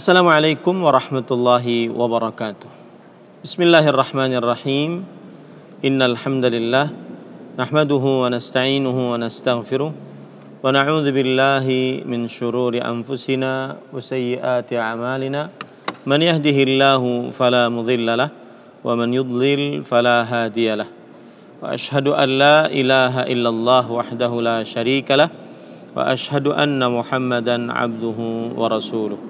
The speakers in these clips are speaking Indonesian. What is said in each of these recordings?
السلام عليكم ورحمة الله وبركاته بسم الله الرحمن الرحيم إن الحمد لله نحمده ونستعينه ونستغفره ونعوذ بالله من شرور أنفسنا وسيئات أعمالنا من يهده الله فلا مضل له ومن يضلل فلا هادي له وأشهد أن لا إله إلا الله وحده لا شريك له وأشهد أن محمدا عبده ورسوله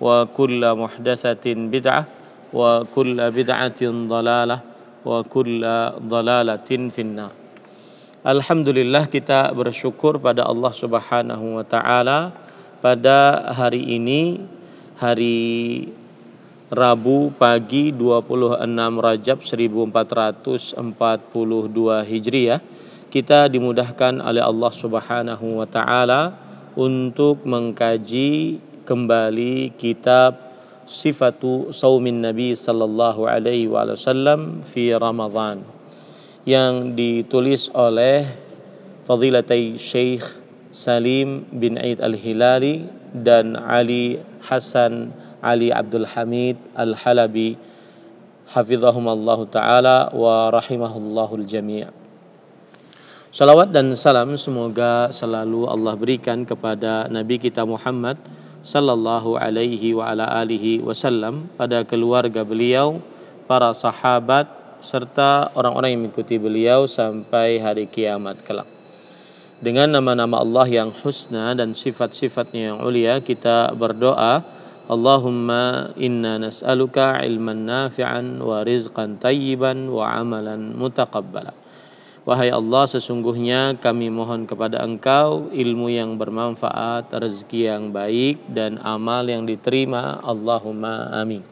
وكل محدثة بدعة وكل بدعة ضلالة وكل ضلالة في النار Alhamdulillah kita bersyukur pada Allah Subhanahu wa taala pada hari ini hari Rabu pagi 26 Rajab 1442 Hijriah kita dimudahkan oleh Allah Subhanahu wa taala untuk mengkaji kembali kitab Sifatu Saumin Nabi Sallallahu Alaihi Wasallam fi Ramadan yang ditulis oleh Fadilatai Syekh Salim bin Aid Al-Hilali dan Ali Hasan Ali Abdul Hamid Al-Halabi hafizahumallahu taala wa rahimahullahul jami'. Salawat dan salam semoga selalu Allah berikan kepada Nabi kita Muhammad sallallahu alaihi wa ala alihi wasallam pada keluarga beliau, para sahabat serta orang-orang yang mengikuti beliau sampai hari kiamat kelak. Dengan nama-nama Allah yang husna dan sifat-sifatnya yang ulia kita berdoa Allahumma inna nas'aluka ilman nafi'an wa rizqan tayyiban wa amalan mutaqabbala Wahai Allah, sesungguhnya kami mohon kepada Engkau ilmu yang bermanfaat, rezeki yang baik, dan amal yang diterima. Allahumma amin.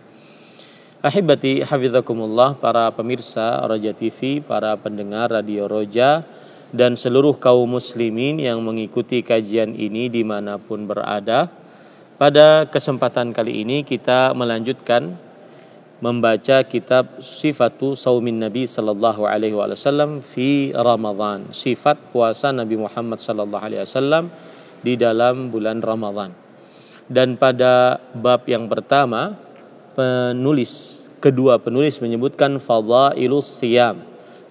Ahibati hafizakumullah para pemirsa Roja TV, para pendengar Radio Roja, dan seluruh kaum muslimin yang mengikuti kajian ini dimanapun berada. Pada kesempatan kali ini kita melanjutkan membaca kitab Sifatu Saumin Nabi sallallahu alaihi wasallam fi Ramadan, sifat puasa Nabi Muhammad sallallahu alaihi wasallam di dalam bulan Ramadan. Dan pada bab yang pertama, penulis kedua penulis menyebutkan fadhailus siyam,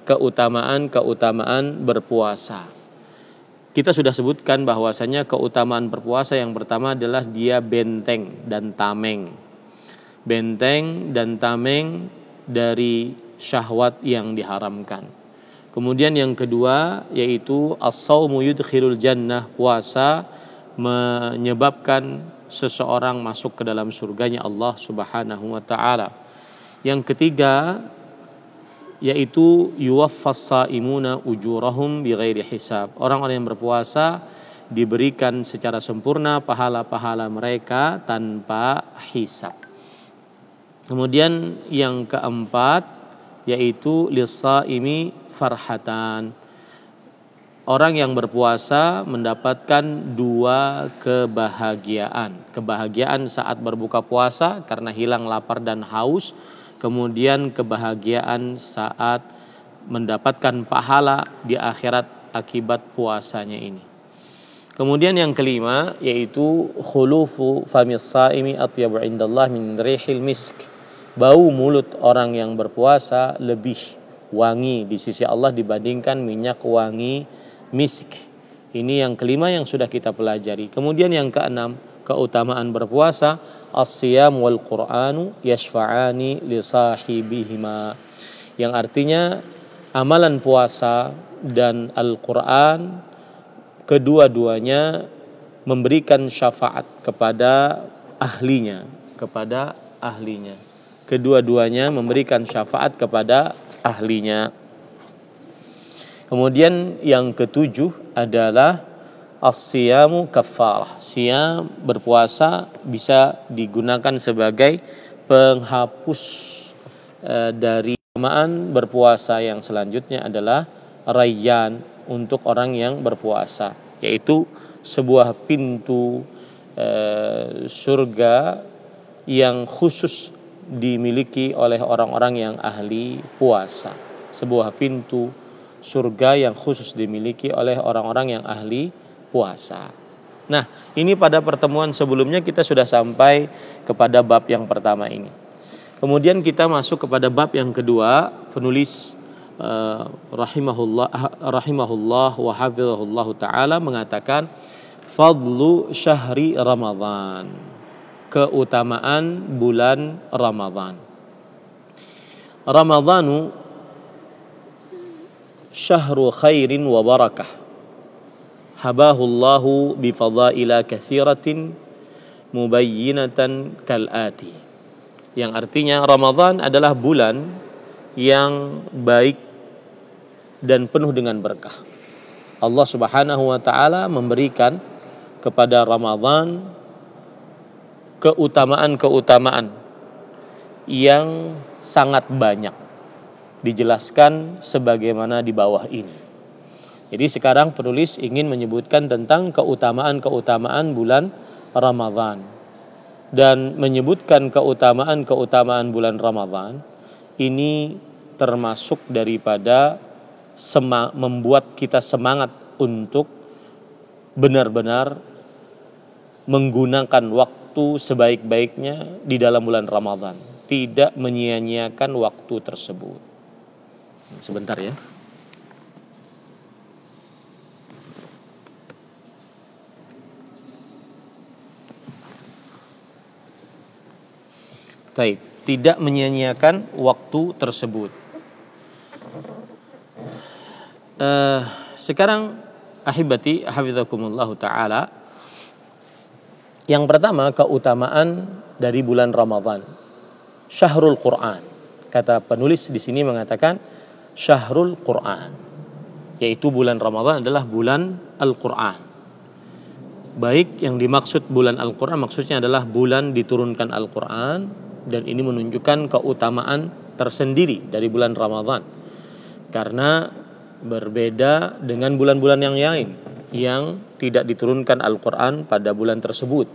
keutamaan-keutamaan berpuasa. Kita sudah sebutkan bahwasanya keutamaan berpuasa yang pertama adalah dia benteng dan tameng benteng dan tameng dari syahwat yang diharamkan. Kemudian yang kedua yaitu as-saumu yudkhirul jannah, puasa menyebabkan seseorang masuk ke dalam surganya Allah Subhanahu wa taala. Yang ketiga yaitu yuwaffas saimuna ujurahum bighairi hisab. Orang-orang yang berpuasa diberikan secara sempurna pahala-pahala mereka tanpa hisab. Kemudian yang keempat yaitu lisa ini farhatan. Orang yang berpuasa mendapatkan dua kebahagiaan. Kebahagiaan saat berbuka puasa karena hilang lapar dan haus, kemudian kebahagiaan saat mendapatkan pahala di akhirat akibat puasanya ini. Kemudian yang kelima yaitu khulufu famis saimi atyabu indallah min rihil misk bau mulut orang yang berpuasa lebih wangi di sisi Allah dibandingkan minyak wangi misk. Ini yang kelima yang sudah kita pelajari. Kemudian yang keenam, keutamaan berpuasa as wal Qur'anu yashfa'ani li sahibihima. Yang artinya amalan puasa dan Al-Qur'an kedua-duanya memberikan syafaat kepada ahlinya, kepada ahlinya kedua-duanya memberikan syafaat kepada ahlinya. Kemudian yang ketujuh adalah as-siyamu kafarah. Siam berpuasa bisa digunakan sebagai penghapus e, dari kemaan berpuasa yang selanjutnya adalah rayyan untuk orang yang berpuasa, yaitu sebuah pintu e, surga yang khusus dimiliki oleh orang-orang yang ahli puasa. Sebuah pintu surga yang khusus dimiliki oleh orang-orang yang ahli puasa. Nah, ini pada pertemuan sebelumnya kita sudah sampai kepada bab yang pertama ini. Kemudian kita masuk kepada bab yang kedua, penulis eh, rahimahullah ah, rahimahullah wa hafizahullah taala mengatakan fadlu syahri Ramadhan keutamaan bulan Ramadhan. Ramadhanu syahru khairin wa barakah. Habahullahu bifadaila kathiratin mubayyinatan kalati. Yang artinya Ramadhan adalah bulan yang baik dan penuh dengan berkah. Allah Subhanahu wa taala memberikan kepada Ramadhan keutamaan-keutamaan yang sangat banyak dijelaskan sebagaimana di bawah ini. Jadi sekarang penulis ingin menyebutkan tentang keutamaan-keutamaan bulan Ramadhan dan menyebutkan keutamaan-keutamaan bulan Ramadhan ini termasuk daripada membuat kita semangat untuk benar-benar menggunakan waktu waktu sebaik-baiknya di dalam bulan Ramadhan Tidak menyia-nyiakan waktu tersebut. Sebentar ya. Taib. Tidak menyia-nyiakan waktu tersebut. Uh, sekarang ahibati hafizakumullahu taala yang pertama keutamaan dari bulan Ramadhan, Syahrul Quran. Kata penulis di sini mengatakan Syahrul Quran. Yaitu bulan Ramadhan adalah bulan Al-Quran. Baik yang dimaksud bulan Al-Quran maksudnya adalah bulan diturunkan Al-Quran dan ini menunjukkan keutamaan tersendiri dari bulan Ramadhan Karena berbeda dengan bulan-bulan yang lain yang tidak diturunkan Al-Quran pada bulan tersebut.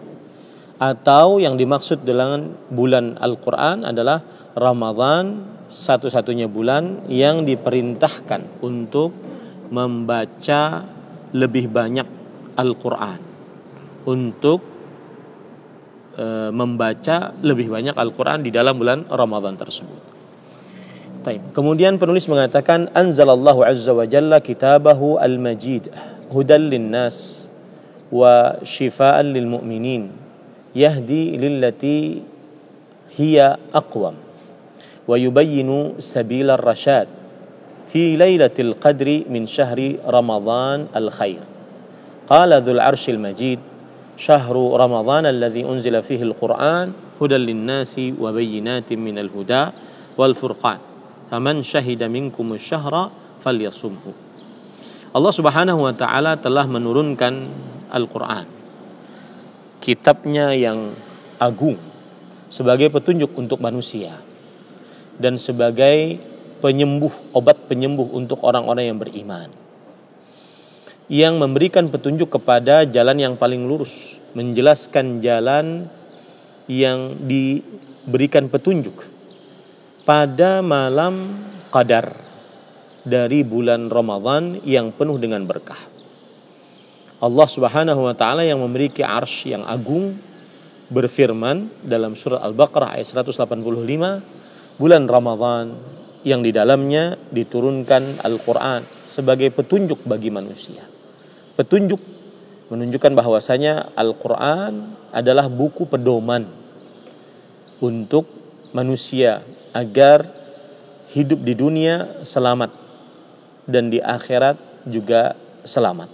Atau yang dimaksud dengan bulan Al-Quran adalah Ramadhan satu-satunya bulan yang diperintahkan untuk membaca lebih banyak Al-Quran. Untuk e, membaca lebih banyak Al-Quran di dalam bulan Ramadhan tersebut. Kemudian penulis mengatakan anzalallahu azza wa jalla kitabahu al-majid هدى للناس وشفاء للمؤمنين يهدي للتي هي اقوم ويبين سبيل الرشاد في ليله القدر من شهر رمضان الخير قال ذو العرش المجيد شهر رمضان الذي انزل فيه القران هدى للناس وبينات من الهدى والفرقان فمن شهد منكم الشهر فليصمه Allah Subhanahu wa taala telah menurunkan Al-Qur'an. Kitabnya yang agung sebagai petunjuk untuk manusia dan sebagai penyembuh obat penyembuh untuk orang-orang yang beriman. Yang memberikan petunjuk kepada jalan yang paling lurus, menjelaskan jalan yang diberikan petunjuk pada malam Qadar dari bulan Ramadan yang penuh dengan berkah. Allah Subhanahu wa taala yang memiliki arsy yang agung berfirman dalam surah Al-Baqarah ayat 185, bulan Ramadan yang di dalamnya diturunkan Al-Qur'an sebagai petunjuk bagi manusia. Petunjuk menunjukkan bahwasanya Al-Qur'an adalah buku pedoman untuk manusia agar hidup di dunia selamat dan di akhirat juga selamat.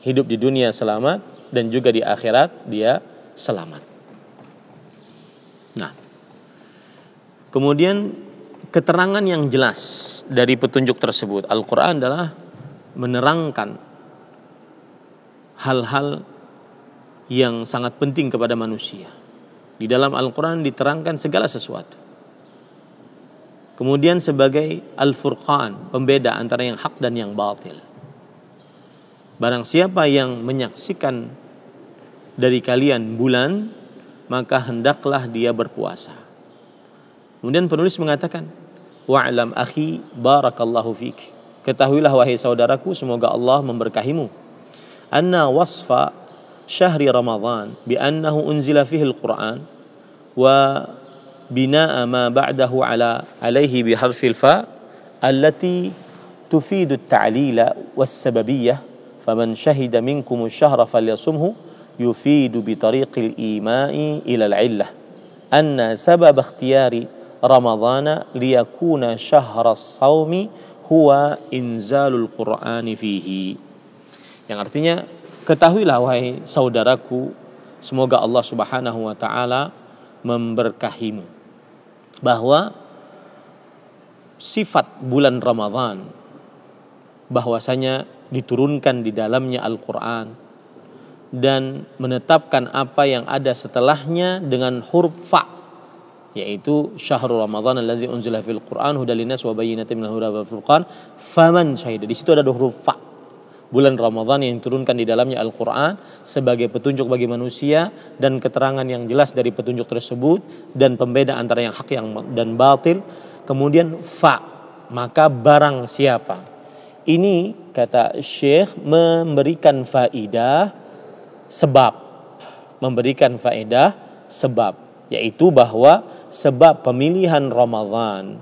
Hidup di dunia selamat dan juga di akhirat dia selamat. Nah, kemudian keterangan yang jelas dari petunjuk tersebut, Al-Quran adalah menerangkan hal-hal yang sangat penting kepada manusia. Di dalam Al-Quran diterangkan segala sesuatu kemudian sebagai al-furqan, pembeda antara yang hak dan yang batil. Barang siapa yang menyaksikan dari kalian bulan, maka hendaklah dia berpuasa. Kemudian penulis mengatakan, Wa'alam akhi barakallahu fik. Ketahuilah wahai saudaraku, semoga Allah memberkahimu. Anna wasfa syahri Ramadhan bi unzila fihi al-Qur'an wa بناء ما بعده على عليه بحرف الفاء التي تفيد التعليل والسببية فمن شهد منكم الشهر فليصمه يفيد بطريق الإيماء إلى العلة أن سبب اختيار رمضان ليكون شهر الصوم هو إنزال القرآن فيه Yang artinya ketahuilah wahai saudaraku, semoga Allah Subhanahu wa taala memberkahimu. bahwa sifat bulan Ramadan bahwasanya diturunkan di dalamnya Al-Qur'an dan menetapkan apa yang ada setelahnya dengan huruf fa yaitu syahrul ramadhan allazi unzila fil qur'an hudalinas wa bayyinatin minal huda wal furqan faman syahida di situ ada huruf fa bulan Ramadan yang diturunkan di dalamnya Al-Quran sebagai petunjuk bagi manusia dan keterangan yang jelas dari petunjuk tersebut dan pembeda antara yang hak yang dan batil. Kemudian fa, maka barang siapa. Ini kata Syekh memberikan faidah sebab. Memberikan faedah sebab. Yaitu bahwa sebab pemilihan Ramadan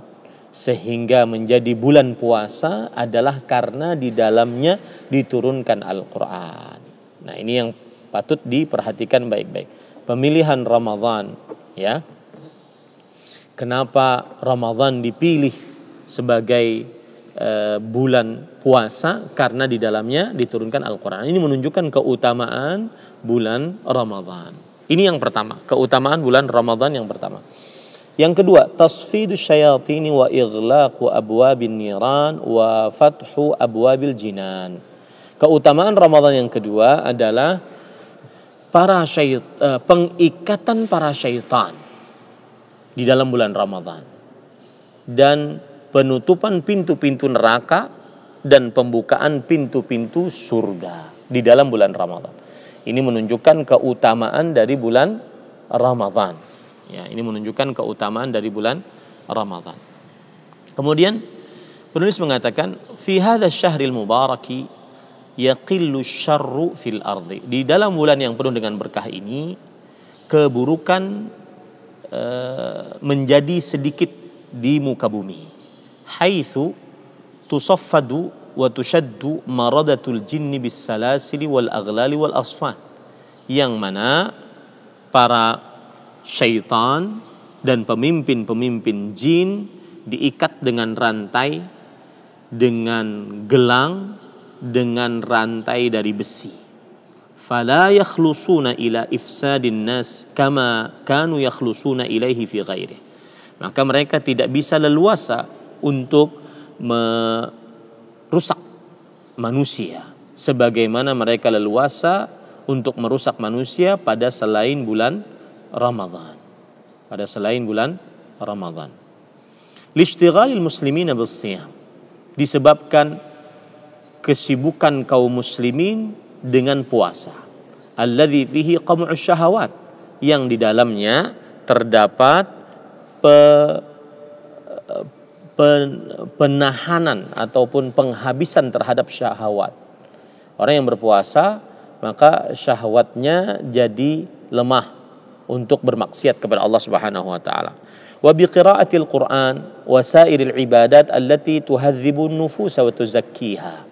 sehingga menjadi bulan puasa adalah karena di dalamnya diturunkan Al-Qur'an. Nah, ini yang patut diperhatikan baik-baik. Pemilihan Ramadhan, ya. Kenapa Ramadhan dipilih sebagai e, bulan puasa karena di dalamnya diturunkan Al-Qur'an. Ini menunjukkan keutamaan bulan Ramadhan. Ini yang pertama, keutamaan bulan Ramadhan yang pertama. Yang kedua, tasfidu syayatini wa ighlaqu abwabin niran wa fathu abwabil jinan. Keutamaan Ramadan yang kedua adalah para syait, eh, pengikatan para syaitan di dalam bulan Ramadan dan penutupan pintu-pintu neraka dan pembukaan pintu-pintu surga di dalam bulan Ramadan. Ini menunjukkan keutamaan dari bulan Ramadan. Ya, ini menunjukkan keutamaan dari bulan Ramadan. Kemudian penulis mengatakan fi hadzal syahril mubaraki yaqillu syarru fil ardi. Di dalam bulan yang penuh dengan berkah ini keburukan e, menjadi sedikit di muka bumi. Haitsu tusaffadu wa tushaddu maradatul jinni bis salasili wal aghlali wal asfan. Yang mana para syaitan dan pemimpin-pemimpin jin diikat dengan rantai, dengan gelang, dengan rantai dari besi. Fala yakhlusuna ila ifsadin nas kama kanu yakhlusuna ilaihi fi ghairi. Maka mereka tidak bisa leluasa untuk merusak manusia sebagaimana mereka leluasa untuk merusak manusia pada selain bulan Ramadan. Pada selain bulan Ramadan. Lishtighalil muslimina bisiyam. Disebabkan kesibukan kaum muslimin dengan puasa. Alladhi fihi qam'u syahawat yang di dalamnya terdapat pe, penahanan ataupun penghabisan terhadap syahwat. Orang yang berpuasa maka syahwatnya jadi lemah untuk bermaksiat kepada Allah Subhanahu wa taala. Wa biqiraatil Qur'an wa sairil ibadat allati tuhadzibun nufus wa tuzakkiha.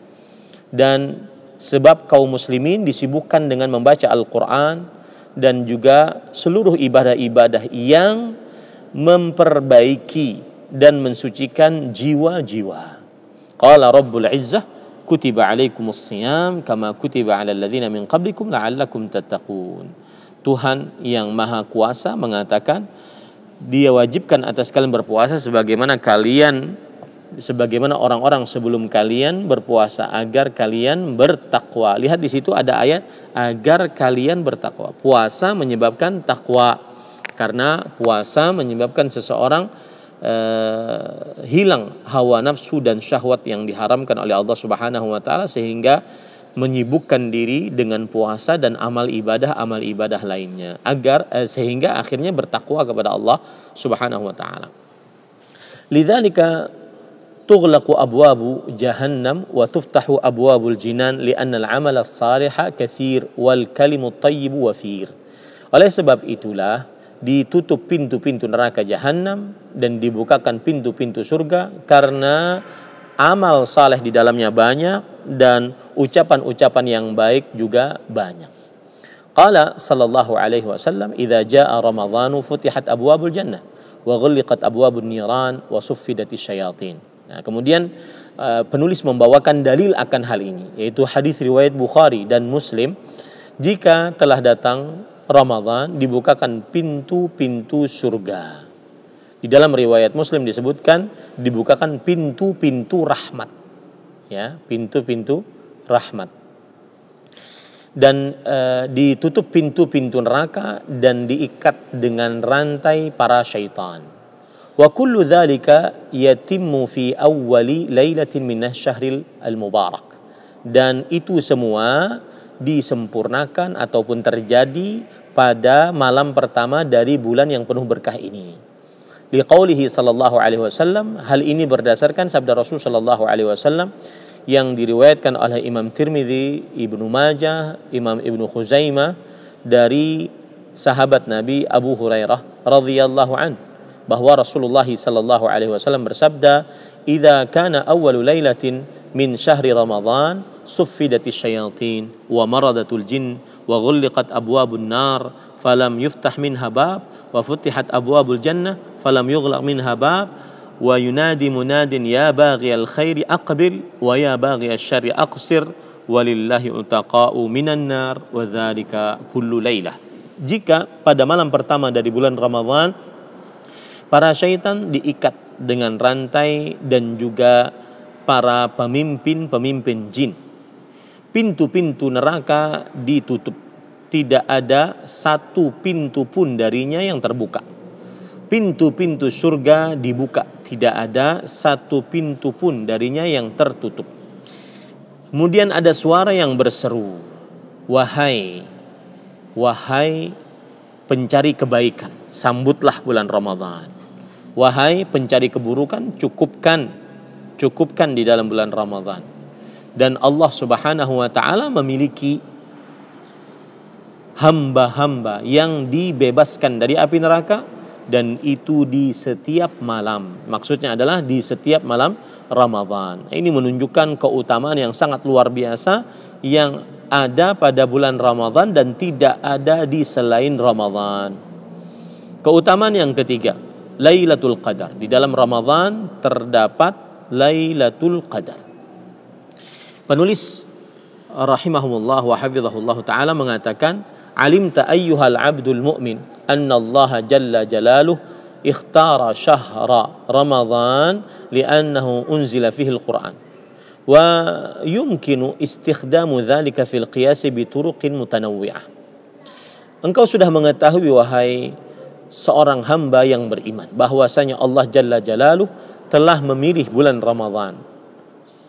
Dan sebab kaum muslimin disibukkan dengan membaca Al-Qur'an dan juga seluruh ibadah-ibadah yang memperbaiki dan mensucikan jiwa-jiwa. Qala Rabbul Izzah kutiba alaikumus siyam kama kutiba alal ladzina min qablikum la'allakum tattaqun. Tuhan yang Maha Kuasa mengatakan, Dia wajibkan atas kalian berpuasa sebagaimana kalian sebagaimana orang-orang sebelum kalian berpuasa agar kalian bertakwa. Lihat di situ ada ayat agar kalian bertakwa. Puasa menyebabkan takwa karena puasa menyebabkan seseorang eh, hilang hawa nafsu dan syahwat yang diharamkan oleh Allah Subhanahu wa taala sehingga menyibukkan diri dengan puasa dan amal ibadah amal ibadah lainnya agar eh, sehingga akhirnya bertakwa kepada Allah Subhanahu wa taala. Lidzalika tughlaqu abwabu jahannam wa tuftahu abwabul jinan li'anna al-amala as-saliha katsir wal kalimu at wafir. Oleh sebab itulah ditutup pintu-pintu neraka jahanam dan dibukakan pintu-pintu surga karena amal saleh di dalamnya banyak dan ucapan-ucapan yang baik juga banyak. Qala sallallahu alaihi wasallam, "Idza jaa Ramadhanu futihat abwabul jannah wa ghulliqat abwabun niran wa suffidatis syayatin." Nah, kemudian eh, penulis membawakan dalil akan hal ini, yaitu hadis riwayat Bukhari dan Muslim, "Jika telah datang Ramadan, dibukakan pintu-pintu surga." Di dalam riwayat Muslim disebutkan dibukakan pintu-pintu rahmat. Ya, pintu-pintu rahmat. Dan e, ditutup pintu-pintu neraka dan diikat dengan rantai para syaitan. Wa kullu dzalika yatimmu fi awwali lailatin min syahril al-mubarak. Dan itu semua disempurnakan ataupun terjadi pada malam pertama dari bulan yang penuh berkah ini liqaulihi sallallahu alaihi wasallam hal ini berdasarkan sabda Rasul sallallahu alaihi wasallam yang diriwayatkan oleh Imam Tirmidzi, Ibnu Majah, Imam Ibnu Khuzaimah dari sahabat Nabi Abu Hurairah radhiyallahu an bahwa Rasulullah sallallahu alaihi wasallam bersabda, "Idza kana awwalu lailatin min syahri Ramadan, suffidatis syayatin wa maradatul jin wa ghulliqat abwabun nar falam yuftah minha bab wa futihat abwabul jannah falam yughlaq minha bab wa yunadi munadin ya al khairi aqbil wa ya al syarri aqsir walillahi utaqa'u minan nar wa dzalika kullu lailah. Jika pada malam pertama dari bulan Ramadhan para syaitan diikat dengan rantai dan juga para pemimpin-pemimpin jin. Pintu-pintu neraka ditutup. Tidak ada satu pintu pun darinya yang terbuka pintu-pintu surga dibuka, tidak ada satu pintu pun darinya yang tertutup. Kemudian ada suara yang berseru, "Wahai, wahai pencari kebaikan, sambutlah bulan Ramadan. Wahai pencari keburukan, cukupkan, cukupkan di dalam bulan Ramadan." Dan Allah Subhanahu wa taala memiliki hamba-hamba yang dibebaskan dari api neraka dan itu di setiap malam. Maksudnya adalah di setiap malam Ramadan. Ini menunjukkan keutamaan yang sangat luar biasa yang ada pada bulan Ramadan dan tidak ada di selain Ramadan. Keutamaan yang ketiga, Lailatul Qadar. Di dalam Ramadan terdapat Lailatul Qadar. Penulis rahimahumullah wa hafizahullah taala mengatakan alimta ayyuhal abdul mu'min أن jalla jalaluh ikhtara syahra ramadhan li'annahu unzila fihi al-Qur'an ويمكن استخدام ذلك في القياس بطرق متنوعة Engkau sudah mengetahui wahai seorang hamba yang beriman bahwasanya Allah Jalla Jalaluh telah memilih bulan Ramadhan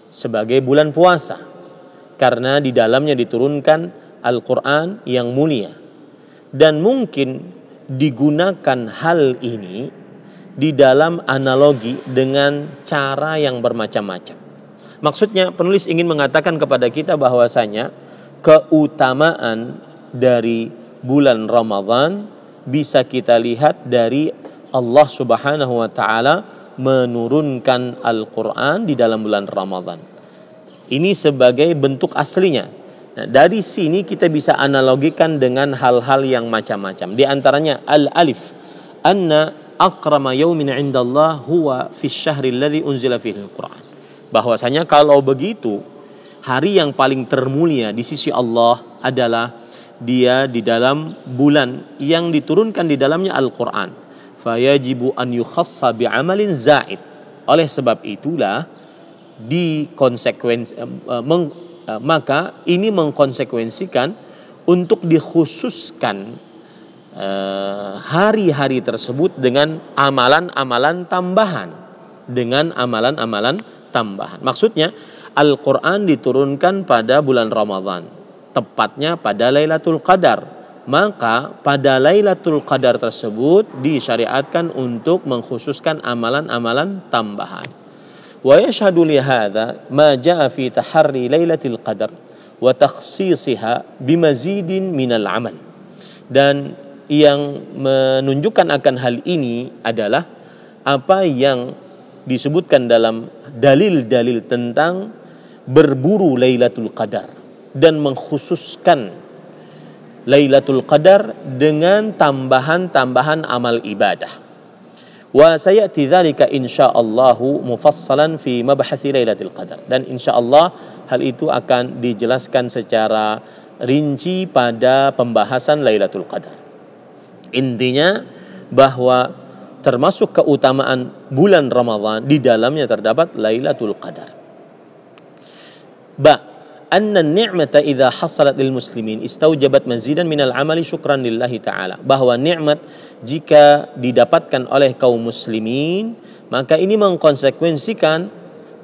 sebagai bulan puasa karena di dalamnya diturunkan Al-Quran yang mulia. Dan mungkin digunakan hal ini di dalam analogi dengan cara yang bermacam-macam. Maksudnya penulis ingin mengatakan kepada kita bahwasanya keutamaan dari bulan Ramadan bisa kita lihat dari Allah Subhanahu wa taala menurunkan Al-Qur'an di dalam bulan Ramadan. Ini sebagai bentuk aslinya, Nah, dari sini kita bisa analogikan dengan hal-hal yang macam-macam. Di antaranya al-alif. Anna akrama yaumin indallah huwa fi syahri alladhi unzila fihi al-Qur'an. Bahwasanya kalau begitu, hari yang paling termulia di sisi Allah adalah dia di dalam bulan yang diturunkan di dalamnya Al-Qur'an. Fayajibu an yukhassa bi'amalin za'id. Oleh sebab itulah dikonsekuensi eh, Eh, maka ini mengkonsekuensikan untuk dikhususkan eh, hari-hari tersebut dengan amalan-amalan tambahan dengan amalan-amalan tambahan. Maksudnya Al-Qur'an diturunkan pada bulan Ramadan, tepatnya pada Lailatul Qadar. Maka pada Lailatul Qadar tersebut disyariatkan untuk mengkhususkan amalan-amalan tambahan wa yashhadu li hadza ma jaa fi taharri lailatul qadar wa takhsisiha minal amal dan yang menunjukkan akan hal ini adalah apa yang disebutkan dalam dalil-dalil tentang berburu Lailatul Qadar dan mengkhususkan Lailatul Qadar dengan tambahan-tambahan amal ibadah. Wa إن شاء الله mufassalan في مبحث ليلة Qadar. Dan Allah hal itu akan dijelaskan secara rinci pada pembahasan Lailatul Qadar. Intinya bahwa termasuk keutamaan bulan Ramadan di dalamnya terdapat Lailatul Qadar. Ba anna ni'mata idza hasalat lil muslimin istaujabat mazidan minal amali syukran lillahi taala bahwa nikmat jika didapatkan oleh kaum muslimin maka ini mengkonsekuensikan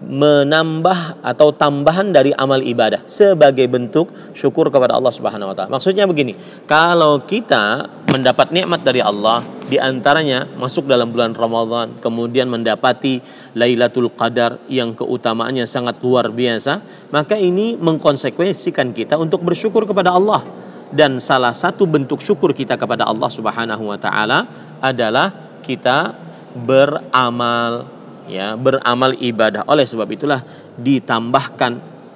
menambah atau tambahan dari amal ibadah sebagai bentuk syukur kepada Allah Subhanahu wa taala. Maksudnya begini, kalau kita mendapat nikmat dari Allah di antaranya masuk dalam bulan Ramadan, kemudian mendapati Lailatul Qadar yang keutamaannya sangat luar biasa, maka ini mengkonsekuensikan kita untuk bersyukur kepada Allah. Dan salah satu bentuk syukur kita kepada Allah Subhanahu wa taala adalah kita beramal ya beramal ibadah. Oleh sebab itulah ditambahkan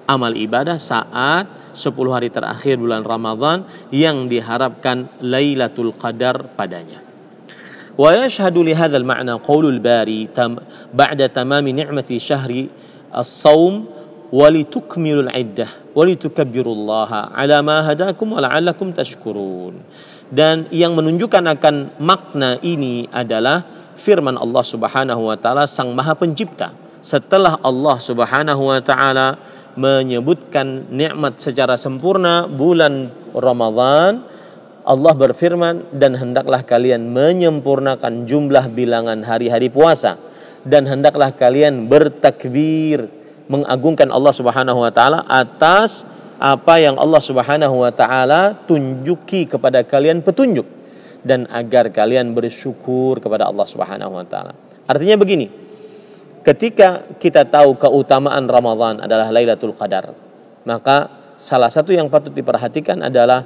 amal ibadah saat 10 hari terakhir bulan Ramadan yang diharapkan Lailatul Qadar padanya. Wa yashhadu li hadzal ma'na qaulul bari tam ba'da tamami ni'mati syahri as-saum wa litukmilul iddah wa litukabbirullaha ala ma hadakum wa la'allakum tashkurun. Dan yang menunjukkan akan makna ini adalah firman Allah Subhanahu wa taala Sang Maha Pencipta. Setelah Allah Subhanahu wa taala menyebutkan nikmat secara sempurna bulan Ramadan, Allah berfirman dan hendaklah kalian menyempurnakan jumlah bilangan hari-hari puasa dan hendaklah kalian bertakbir mengagungkan Allah Subhanahu wa taala atas apa yang Allah Subhanahu wa taala tunjuki kepada kalian petunjuk dan agar kalian bersyukur kepada Allah Subhanahu wa taala. Artinya begini. Ketika kita tahu keutamaan Ramadan adalah Lailatul Qadar, maka salah satu yang patut diperhatikan adalah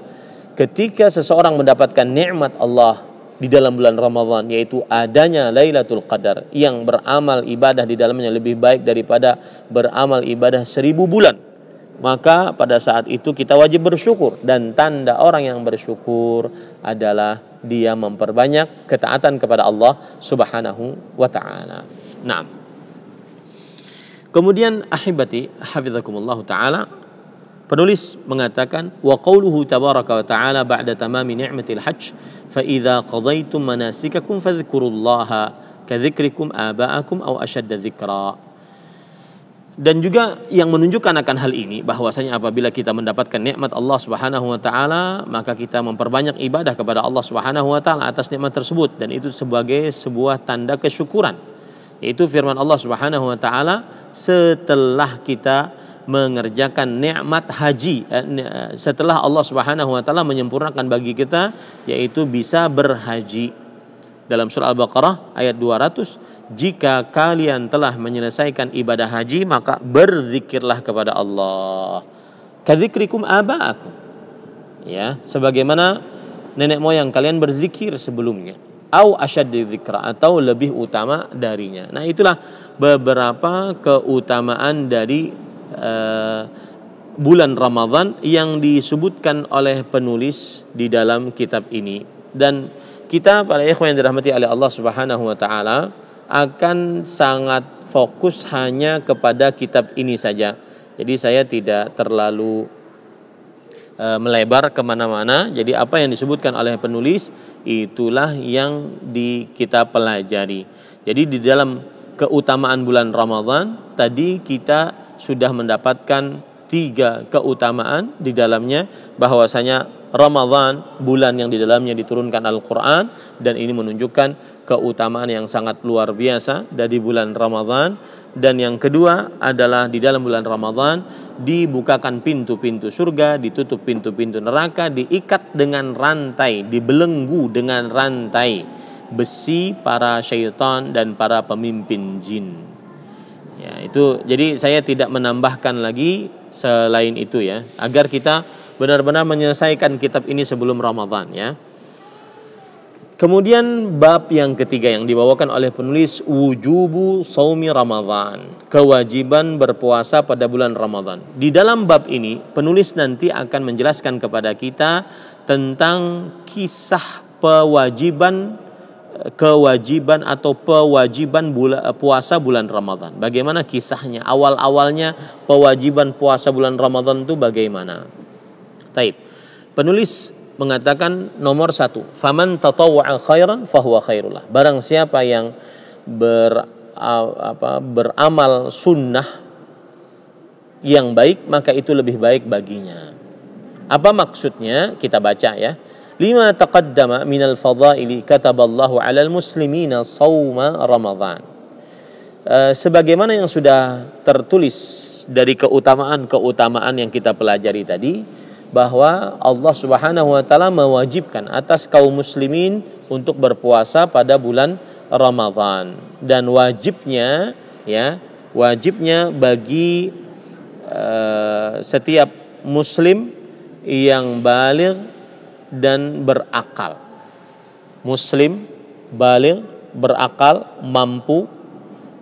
ketika seseorang mendapatkan nikmat Allah di dalam bulan Ramadan yaitu adanya Lailatul Qadar yang beramal ibadah di dalamnya lebih baik daripada beramal ibadah seribu bulan maka pada saat itu kita wajib bersyukur dan tanda orang yang bersyukur adalah dia memperbanyak ketaatan kepada Allah Subhanahu wa taala. Naam. Kemudian ahibati hafizakumullah taala penulis mengatakan wa qauluhu tabaraka wa taala ba'da tamami ni'matil hajj fa idza qadaytum manasikakum fadhkurullaha kadzikrikum aba'akum aw ashadda dzikra dan juga yang menunjukkan akan hal ini bahwasanya apabila kita mendapatkan nikmat Allah Subhanahu wa taala maka kita memperbanyak ibadah kepada Allah Subhanahu wa taala atas nikmat tersebut dan itu sebagai sebuah tanda kesyukuran yaitu firman Allah Subhanahu wa taala setelah kita mengerjakan nikmat haji eh, eh, setelah Allah Subhanahu wa taala menyempurnakan bagi kita yaitu bisa berhaji dalam surah Al-Baqarah ayat 200 jika kalian telah menyelesaikan ibadah haji maka berzikirlah kepada Allah kadzikrikum aba'akum ya sebagaimana nenek moyang kalian berzikir sebelumnya au dzikra atau lebih utama darinya nah itulah beberapa keutamaan dari uh, bulan Ramadan yang disebutkan oleh penulis di dalam kitab ini dan kita para ikhwan yang dirahmati oleh Allah Subhanahu wa taala akan sangat fokus hanya kepada kitab ini saja. Jadi saya tidak terlalu e, melebar kemana-mana. Jadi apa yang disebutkan oleh penulis itulah yang di kita pelajari. Jadi di dalam keutamaan bulan Ramadhan tadi kita sudah mendapatkan tiga keutamaan di dalamnya bahwasanya Ramadhan bulan yang di dalamnya diturunkan Al-Qur'an dan ini menunjukkan keutamaan yang sangat luar biasa dari bulan Ramadhan dan yang kedua adalah di dalam bulan Ramadhan dibukakan pintu-pintu surga, ditutup pintu-pintu neraka, diikat dengan rantai, dibelenggu dengan rantai besi para syaitan dan para pemimpin jin. Ya, itu jadi saya tidak menambahkan lagi selain itu ya, agar kita benar-benar menyelesaikan kitab ini sebelum Ramadhan ya. Kemudian bab yang ketiga yang dibawakan oleh penulis wujubu saumi Ramadhan kewajiban berpuasa pada bulan Ramadhan. Di dalam bab ini penulis nanti akan menjelaskan kepada kita tentang kisah pewajiban kewajiban atau pewajiban bula, puasa bulan Ramadhan. Bagaimana kisahnya? Awal-awalnya pewajiban puasa bulan Ramadhan itu bagaimana? Taib. Penulis mengatakan nomor satu faman tatawwa'a khairan fahuwa khairullah barang siapa yang ber, uh, apa, beramal sunnah yang baik maka itu lebih baik baginya apa maksudnya kita baca ya lima taqaddama minal fadaili kataballahu alal muslimina sawma ramadhan uh, sebagaimana yang sudah tertulis dari keutamaan-keutamaan yang kita pelajari tadi bahwa Allah Subhanahu wa taala mewajibkan atas kaum muslimin untuk berpuasa pada bulan Ramadhan dan wajibnya ya wajibnya bagi uh, setiap muslim yang baligh dan berakal muslim baligh berakal mampu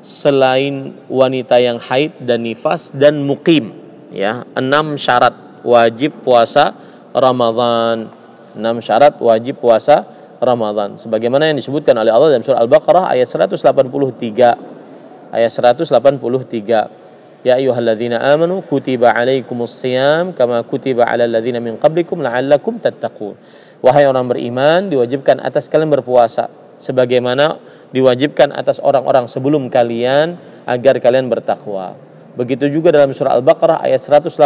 selain wanita yang haid dan nifas dan mukim ya enam syarat wajib puasa Ramadan. 6 syarat wajib puasa Ramadan. Sebagaimana yang disebutkan oleh Allah dalam surah Al-Baqarah ayat 183. Ayat 183. Ya ayyuhalladzina amanu kutiba alaikumus siyam kama kutiba alal ladzina min qablikum la'allakum tattaqun. Wahai orang beriman, diwajibkan atas kalian berpuasa sebagaimana diwajibkan atas orang-orang sebelum kalian agar kalian bertakwa. Begitu juga dalam surah Al-Baqarah ayat 185,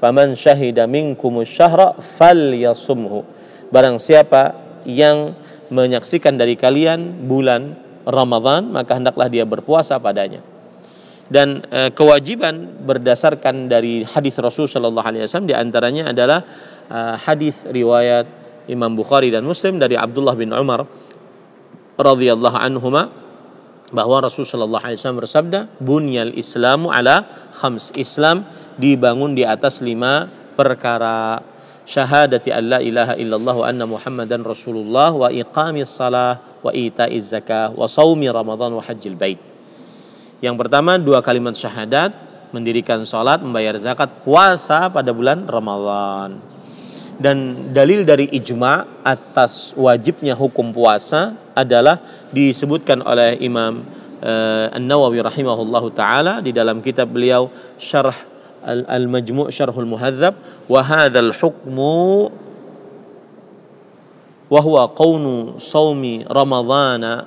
"Faman syahida minkumus syahra falyasumhu." Barang siapa yang menyaksikan dari kalian bulan Ramadan, maka hendaklah dia berpuasa padanya. Dan e, kewajiban berdasarkan dari hadis Rasul Shallallahu Alaihi Wasallam diantaranya adalah e, hadis riwayat Imam Bukhari dan Muslim dari Abdullah bin Umar radhiyallahu anhuma bahwa Rasulullah SAW bersabda, "Bunyal Islamu ala khams." Islam dibangun di atas lima perkara. Syahadati an ilaha illallah wa anna Muhammadan Rasulullah wa iqamis salah wa ita'iz zakah wa saumi Ramadhan wa hajjil bait. Yang pertama dua kalimat syahadat, mendirikan salat, membayar zakat, puasa pada bulan Ramadhan dan dalil dari ijma atas wajibnya hukum puasa adalah disebutkan oleh Imam uh, An-Nawawi rahimahullahu taala di dalam kitab beliau Syarh Al-Majmu' Syarhul Muhadzab wa hadzal hukmu wa huwa qawnu saumi ramadhana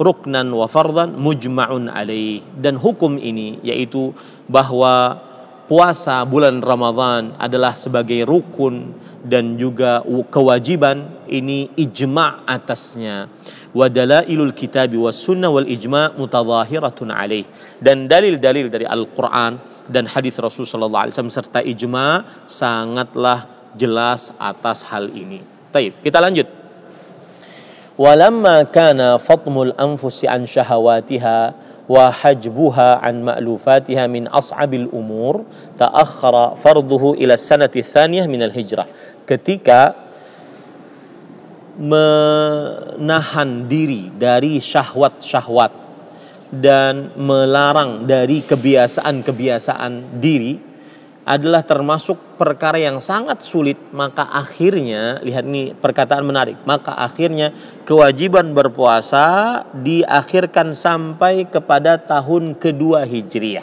ruknan wa fardhan mujma'un alaih dan hukum ini yaitu bahwa puasa bulan Ramadhan adalah sebagai rukun dan juga kewajiban ini ijma' atasnya. Wa dalailul kitabi was sunnah wal ijma' mutadhahiratun alaih. Dan dalil-dalil dari Al-Qur'an dan hadis Rasul sallallahu alaihi wasallam serta ijma' sangatlah jelas atas hal ini. Baik, kita lanjut. Walamma kana fatmul anfusi an syahawatiha wa hajbuha an ma'lufatiha min as'abil umur ta'akhkhara farduhu ila sanati tsaniyah min al-hijrah ketika menahan diri dari syahwat-syahwat dan melarang dari kebiasaan-kebiasaan diri adalah termasuk perkara yang sangat sulit maka akhirnya lihat ini perkataan menarik maka akhirnya kewajiban berpuasa diakhirkan sampai kepada tahun kedua hijriah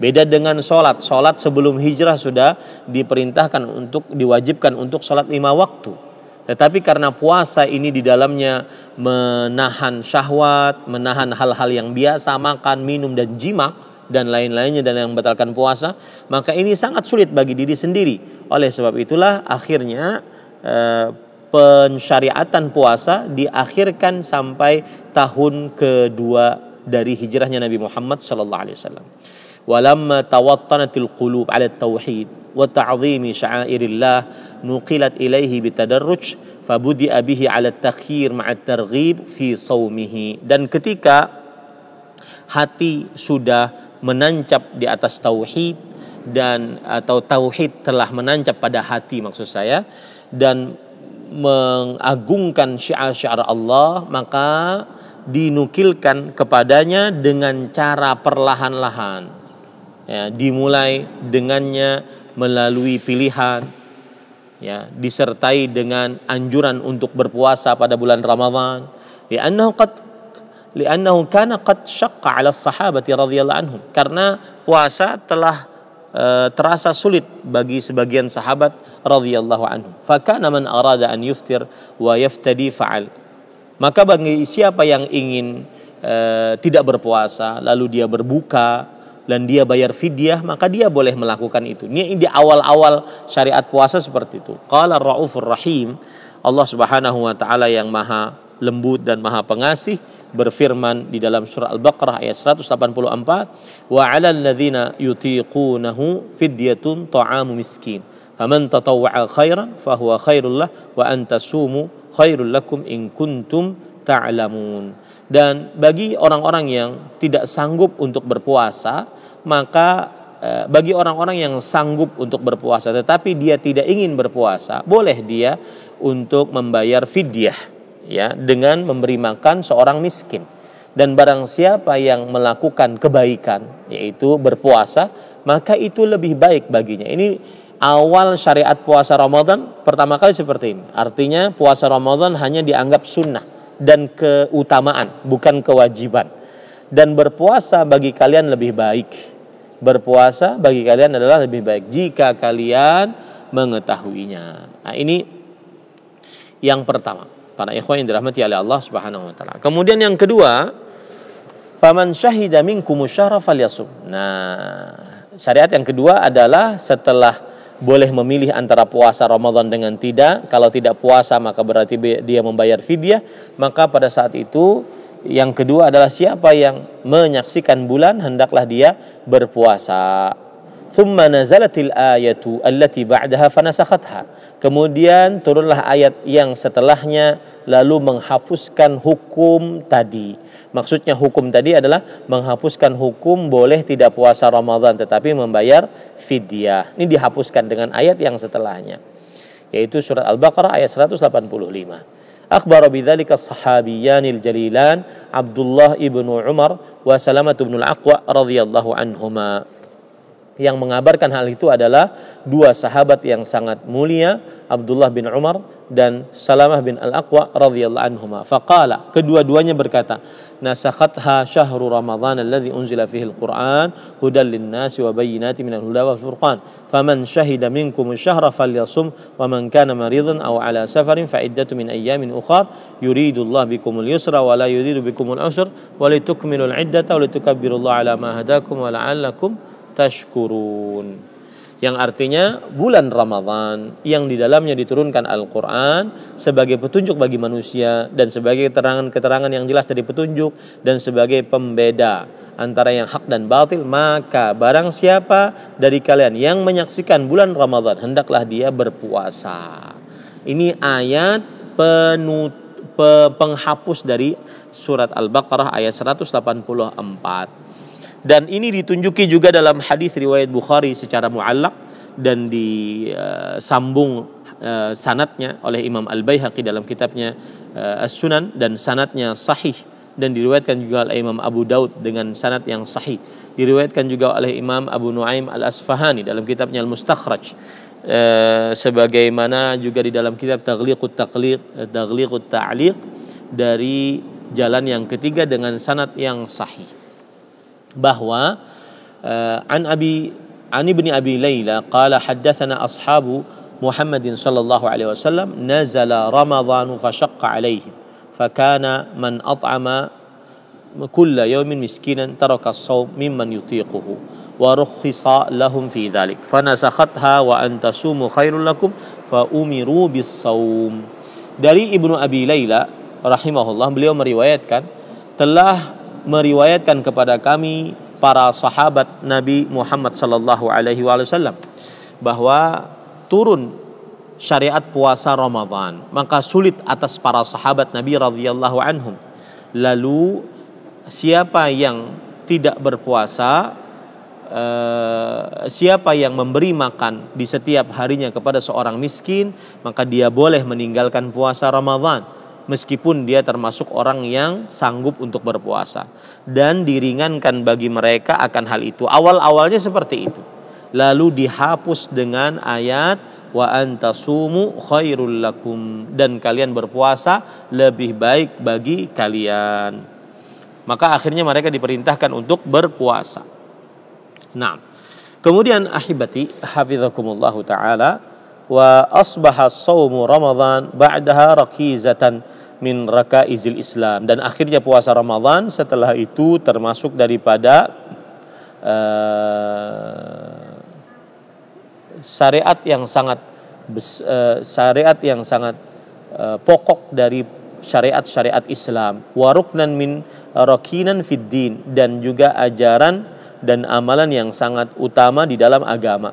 Beda dengan sholat. Sholat sebelum hijrah sudah diperintahkan untuk diwajibkan untuk sholat lima waktu. Tetapi karena puasa ini di dalamnya menahan syahwat, menahan hal-hal yang biasa, makan, minum, dan jimak dan lain-lainnya dan yang membatalkan puasa, maka ini sangat sulit bagi diri sendiri. Oleh sebab itulah akhirnya eh, pensyariatan puasa diakhirkan sampai tahun kedua dari hijrahnya Nabi Muhammad Sallallahu Alaihi Wasallam. ولما توطنت القلوب على التوحيد وتعظيم شعائر الله نقلت إليه بتدرج فبدأ به على التخير مع الترغيب في صومه dan ketika hati sudah menancap di atas tauhid dan atau tauhid telah menancap pada hati maksud saya dan mengagungkan syiar-syiar Allah maka dinukilkan kepadanya dengan cara perlahan-lahan ya, dimulai dengannya melalui pilihan ya disertai dengan anjuran untuk berpuasa pada bulan Ramadan li'annahu qad li'annahu kana qad syaqqa 'ala sahabati radhiyallahu anhum karena puasa telah e, terasa sulit bagi sebagian sahabat radhiyallahu anhum fakana man arada an yuftir wa yaftadi fa'al maka bagi siapa yang ingin e, tidak berpuasa lalu dia berbuka dan dia bayar fidyah maka dia boleh melakukan itu. Ini di awal-awal syariat puasa seperti itu. Qala Raufur Rahim Allah Subhanahu wa taala yang Maha lembut dan Maha pengasih berfirman di dalam surah Al-Baqarah ayat 184 wa 'alal ladzina yutiqunahu fidyatun ta'amu miskin faman tatawwa'a khairan fahuwa khairullah, wa antasumu sumu khairul lakum in kuntum ta'lamun. Dan bagi orang-orang yang tidak sanggup untuk berpuasa, maka e, bagi orang-orang yang sanggup untuk berpuasa tetapi dia tidak ingin berpuasa, boleh dia untuk membayar fidyah ya dengan memberi makan seorang miskin. Dan barang siapa yang melakukan kebaikan yaitu berpuasa, maka itu lebih baik baginya. Ini awal syariat puasa Ramadan pertama kali seperti ini. Artinya puasa Ramadan hanya dianggap sunnah dan keutamaan, bukan kewajiban. Dan berpuasa bagi kalian lebih baik. Berpuasa bagi kalian adalah lebih baik jika kalian mengetahuinya. Nah, ini yang pertama. Para ikhwan yang dirahmati oleh Allah Subhanahu wa taala. Kemudian yang kedua, faman syahida minkum syahra Nah, syariat yang kedua adalah setelah boleh memilih antara puasa Ramadan dengan tidak. Kalau tidak puasa maka berarti dia membayar fidyah. Maka pada saat itu yang kedua adalah siapa yang menyaksikan bulan hendaklah dia berpuasa thumma nazalatil ayatu allati ba'daha fanasakhatha. Kemudian turunlah ayat yang setelahnya lalu menghapuskan hukum tadi. Maksudnya hukum tadi adalah menghapuskan hukum boleh tidak puasa Ramadan tetapi membayar fidyah. Ini dihapuskan dengan ayat yang setelahnya yaitu surat Al-Baqarah ayat 185. Akhbara bidzalika sahabiyanil jalilan Abdullah ibnu Umar wa Salamah ibnu Al-Aqwa radhiyallahu anhuma. Yang mengabarkan hal itu adalah dua sahabat yang sangat mulia, Abdullah bin Umar dan Salamah bin Al-Aqwa radhiyallahu anhuma. Faqala, kedua-duanya berkata, "Nasakhatha syahru Ramadhan alladhi unzila fihi al-Qur'an hudan lin-nasi wa bayyinati minal huda wal furqan. Faman shahida minkum asy-syahra falyasum wa man kana maridan aw ala safarin fa iddatu min ayyamin ukhar yuridu Allah al yusra wa la yuridu bikum al usra wa litukmilul iddata wa litukabbirullaha ala ma hadakum wa la'allakum tashkurun yang artinya bulan Ramadhan yang di dalamnya diturunkan Al-Qur'an sebagai petunjuk bagi manusia dan sebagai keterangan-keterangan yang jelas dari petunjuk dan sebagai pembeda antara yang hak dan batil maka barang siapa dari kalian yang menyaksikan bulan Ramadhan hendaklah dia berpuasa ini ayat penut, penghapus dari surat Al-Baqarah ayat 184 dan ini ditunjuki juga dalam hadis riwayat Bukhari secara muallak dan disambung eh, sanatnya oleh Imam Al Baihaqi dalam kitabnya eh, As Sunan dan sanatnya sahih dan diriwayatkan juga oleh Imam Abu Daud dengan sanat yang sahih diriwayatkan juga oleh Imam Abu Nuaim Al Asfahani dalam kitabnya Al Mustakhraj eh, sebagaimana juga di dalam kitab Taghliqut Taqliq Taghliqut Ta'liq dari jalan yang ketiga dengan sanat yang sahih bahwa uh, an Abi an Ibni Abi Laila qala haddathana ashabu Muhammadin sallallahu alaihi wasallam nazala ramadhan Ramadan fashaqqa alaihim kana man at'ama كل يوم مسكينا ترك الصوم ممن يطيقه ورخص لهم في ذلك فنسختها وأن تصوموا خير لكم فأمروا بالصوم dari Ibnu Abi Layla rahimahullah beliau meriwayatkan telah meriwayatkan kepada kami para sahabat Nabi Muhammad sallallahu alaihi wasallam bahwa turun syariat puasa Ramadan, maka sulit atas para sahabat Nabi radhiyallahu anhum. Lalu siapa yang tidak berpuasa eh, siapa yang memberi makan di setiap harinya kepada seorang miskin, maka dia boleh meninggalkan puasa Ramadan meskipun dia termasuk orang yang sanggup untuk berpuasa dan diringankan bagi mereka akan hal itu. Awal-awalnya seperti itu. Lalu dihapus dengan ayat wa antasumu khairul lakum dan kalian berpuasa lebih baik bagi kalian. Maka akhirnya mereka diperintahkan untuk berpuasa. Nah, kemudian ahibati hafizakumullahu taala wa asbaha sawmu Ramadan ba'daha rakizatan min rakaizil Islam dan akhirnya puasa Ramadan setelah itu termasuk daripada uh, syariat yang sangat uh, syariat yang sangat uh, pokok dari syariat-syariat Islam waruknan min rakinan fid din dan juga ajaran dan amalan yang sangat utama di dalam agama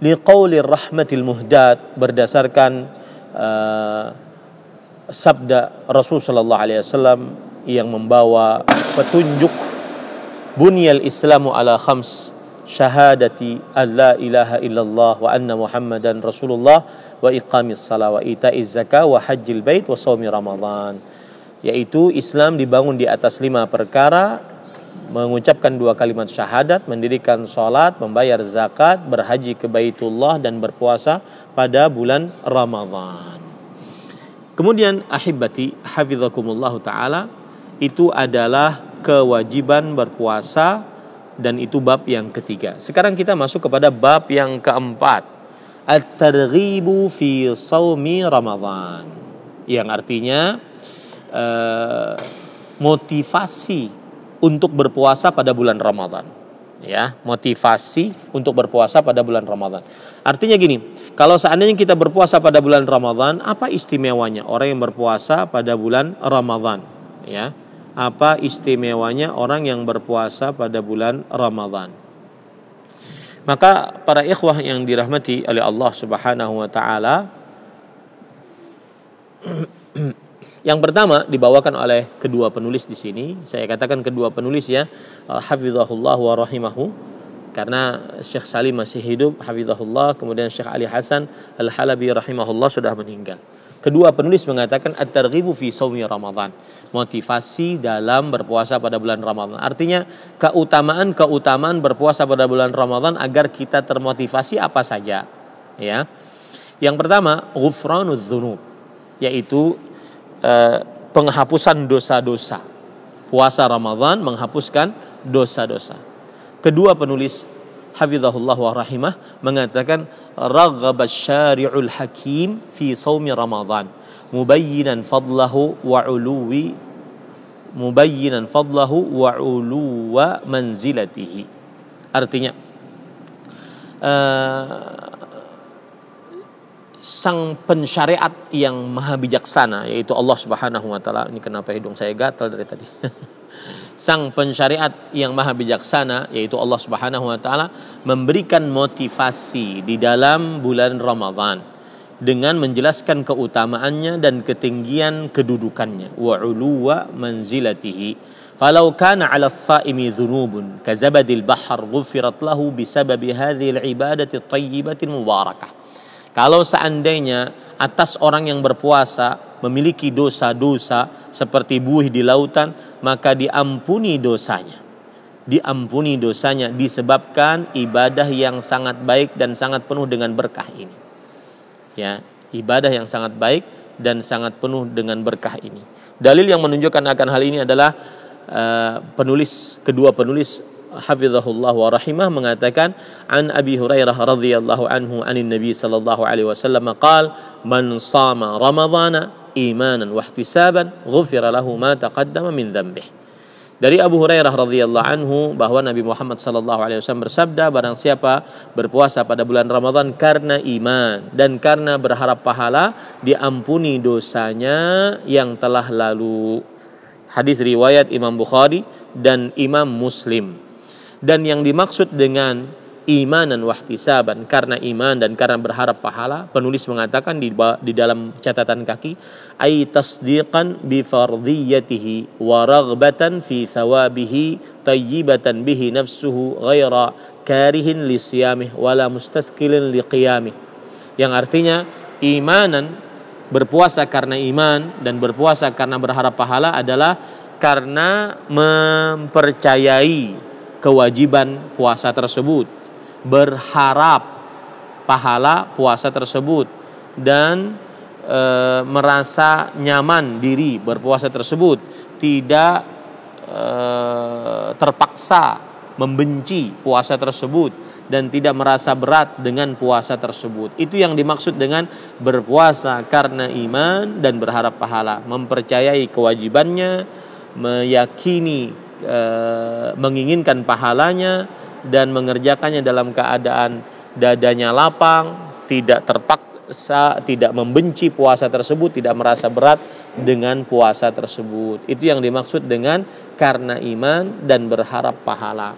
liqaulir rahmatil muhdad berdasarkan uh, sabda Rasulullah sallallahu alaihi wasallam yang membawa petunjuk bunyal Islamu ala khams syahadati alla ilaha illallah wa anna muhammadan rasulullah wa iqamis salat wa itaiz zakat wa hajjil bait wa saumi ramadan yaitu Islam dibangun di atas lima perkara mengucapkan dua kalimat syahadat, mendirikan sholat, membayar zakat, berhaji ke Baitullah dan berpuasa pada bulan Ramadhan. Kemudian ahibati hafizakumullah ta'ala itu adalah kewajiban berpuasa dan itu bab yang ketiga. Sekarang kita masuk kepada bab yang keempat. At-targhibu fi saumi Ramadan. Yang artinya eh, motivasi untuk berpuasa pada bulan Ramadan. Ya, motivasi untuk berpuasa pada bulan Ramadan. Artinya gini, kalau seandainya kita berpuasa pada bulan Ramadan, apa istimewanya orang yang berpuasa pada bulan Ramadan? Ya. Apa istimewanya orang yang berpuasa pada bulan Ramadan? Maka para ikhwah yang dirahmati oleh Allah Subhanahu wa taala Yang pertama dibawakan oleh kedua penulis di sini. Saya katakan kedua penulis ya, eh, hafizahullah wa rahimahu karena Syekh Salim masih hidup hafizahullah, kemudian Syekh Ali Hasan Al-Halabi rahimahullah sudah meninggal. Kedua penulis mengatakan at-targhibu fi shaumi Ramadan. Motivasi dalam berpuasa pada bulan Ramadan. Artinya keutamaan-keutamaan berpuasa pada bulan Ramadan agar kita termotivasi apa saja, ya. Yang pertama, ghufranudz dzunub, yaitu Eh, penghapusan dosa-dosa. Puasa Ramadan menghapuskan dosa-dosa. Kedua penulis Hafizahullah wa rahimah mengatakan raghabash syari'ul hakim fi saumi Ramadan mubayyinan fadlahu wa uluwi mubayyinan fadlahu wa uluwa manzilatihi. Artinya eh, sang pensyariat yang maha bijaksana yaitu Allah Subhanahu wa taala. Ini kenapa hidung saya gatal dari tadi. sang pensyariat yang maha bijaksana yaitu Allah Subhanahu wa taala memberikan motivasi di dalam bulan Ramadan dengan menjelaskan keutamaannya dan ketinggian kedudukannya wa uluwa manzilatihi falau kana 'ala as-sa'imi dhunubun kazabadil bahr ghufirat lahu bisabab hadhihi al-ibadati at-tayyibati mubarakah kalau seandainya atas orang yang berpuasa memiliki dosa-dosa seperti buih di lautan, maka diampuni dosanya. Diampuni dosanya disebabkan ibadah yang sangat baik dan sangat penuh dengan berkah ini. Ya, ibadah yang sangat baik dan sangat penuh dengan berkah ini. Dalil yang menunjukkan akan hal ini adalah uh, penulis kedua penulis hafizahullah wa rahimah mengatakan an Abi Hurairah radhiyallahu anhu anin Nabi sallallahu alaihi wasallam qaal man sama ramadhana imanan wa ihtisaban ghufira lahu ma taqaddama min dhanbihi dari Abu Hurairah radhiyallahu anhu bahwa Nabi Muhammad sallallahu alaihi wasallam bersabda barang siapa berpuasa pada bulan Ramadan karena iman dan karena berharap pahala diampuni dosanya yang telah lalu. Hadis riwayat Imam Bukhari dan Imam Muslim dan yang dimaksud dengan imanan wahtisaban karena iman dan karena berharap pahala penulis mengatakan di, di dalam catatan kaki ai tasdiqan bi fardiyatihi wa raghbatan fi thawabihi tayyibatan bihi nafsuhu ghaira karihin li siyamih wala mustaskilin li qiyamih yang artinya imanan berpuasa karena iman dan berpuasa karena berharap pahala adalah karena mempercayai kewajiban puasa tersebut, berharap pahala puasa tersebut, dan e, merasa nyaman diri berpuasa tersebut, tidak e, terpaksa membenci puasa tersebut dan tidak merasa berat dengan puasa tersebut. Itu yang dimaksud dengan berpuasa karena iman dan berharap pahala, mempercayai kewajibannya, meyakini e, menginginkan pahalanya dan mengerjakannya dalam keadaan dadanya lapang, tidak terpaksa, tidak membenci puasa tersebut, tidak merasa berat dengan puasa tersebut. Itu yang dimaksud dengan karena iman dan berharap pahala.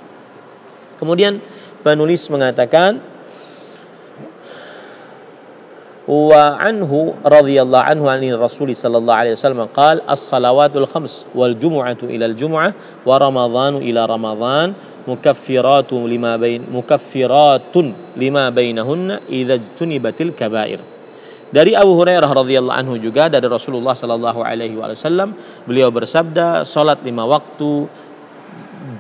Kemudian penulis mengatakan wa anhu radhiyallahu anhu an Rasul sallallahu alaihi wasallam qaal as-salawatul khams wal jumu'atu ila al wa ramadhanu ila ramadhan lima bain mukaffiratun lima bainahunna idza tunibatil kaba'ir dari Abu Hurairah radhiyallahu anhu juga dari Rasulullah sallallahu alaihi wasallam beliau bersabda salat lima waktu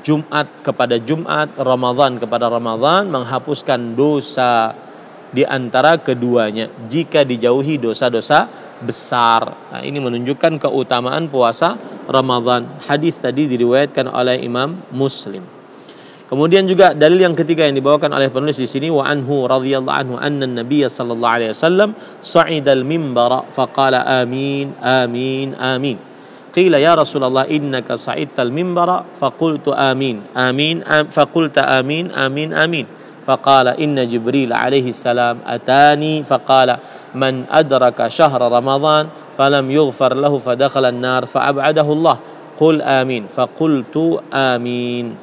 Jumat kepada Jumat, Ramadan kepada Ramadan menghapuskan dosa di antara keduanya jika dijauhi dosa-dosa besar. Nah, ini menunjukkan keutamaan puasa Ramadan. Hadis tadi diriwayatkan oleh Imam Muslim. Kemudian juga dalil yang ketiga yang dibawakan oleh penulis di sini wa anhu radhiyallahu anhu anna nabiyya sallallahu alaihi wasallam sa'idal mimbara faqala amin amin amin. Qila ya Rasulullah innaka sa'idtal mimbara faqultu amin amin am, faqulta amin amin amin. amin. فقال إن جبريل عليه السلام أتاني فقال من أدرك شهر رمضان فلم يغفر له فدخل النار فأبعده الله قل آمين فقلت آمين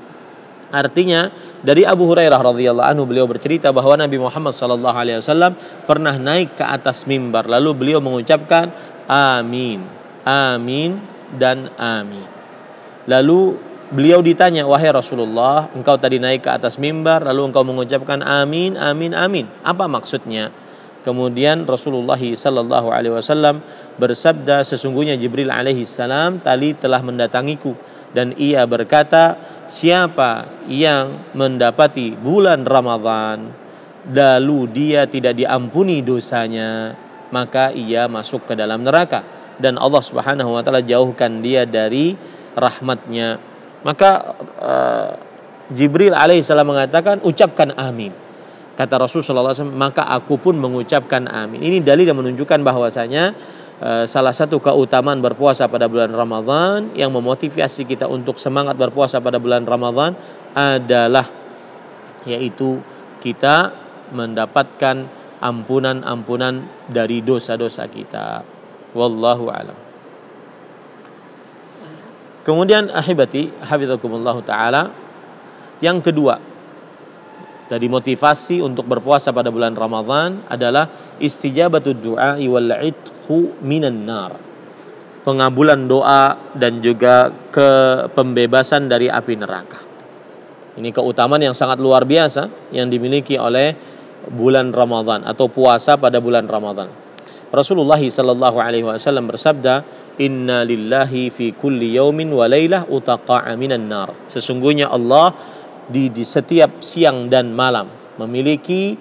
Artinya dari Abu Hurairah radhiyallahu anhu beliau bercerita bahwa Nabi Muhammad sallallahu alaihi wasallam pernah naik ke atas mimbar lalu beliau mengucapkan amin amin dan amin. Lalu Beliau ditanya, wahai Rasulullah, engkau tadi naik ke atas mimbar, lalu engkau mengucapkan amin, amin, amin. Apa maksudnya? Kemudian Rasulullah Sallallahu Alaihi Wasallam bersabda, sesungguhnya Jibril Alaihi Salam tali telah mendatangiku dan ia berkata, siapa yang mendapati bulan Ramadhan, lalu dia tidak diampuni dosanya, maka ia masuk ke dalam neraka dan Allah Subhanahu Wa Taala jauhkan dia dari rahmatnya. Maka uh, Jibril alaihissalam mengatakan ucapkan amin. Kata Rasulullah SAW, maka aku pun mengucapkan amin. Ini dalil yang menunjukkan bahwasanya uh, salah satu keutamaan berpuasa pada bulan Ramadan yang memotivasi kita untuk semangat berpuasa pada bulan Ramadan adalah yaitu kita mendapatkan ampunan-ampunan dari dosa-dosa kita. Wallahu alam. Kemudian ahibati hafizakumullah taala yang kedua dari motivasi untuk berpuasa pada bulan Ramadhan adalah istijabatu du'a wal itqu minan nar. Pengabulan doa dan juga kepembebasan dari api neraka. Ini keutamaan yang sangat luar biasa yang dimiliki oleh bulan Ramadhan atau puasa pada bulan Ramadhan. Rasulullah sallallahu alaihi wasallam bersabda, "Inna lillahi fi kulli yaumin wa lailah utaqa'a minan nar." Sesungguhnya Allah di, di setiap siang dan malam memiliki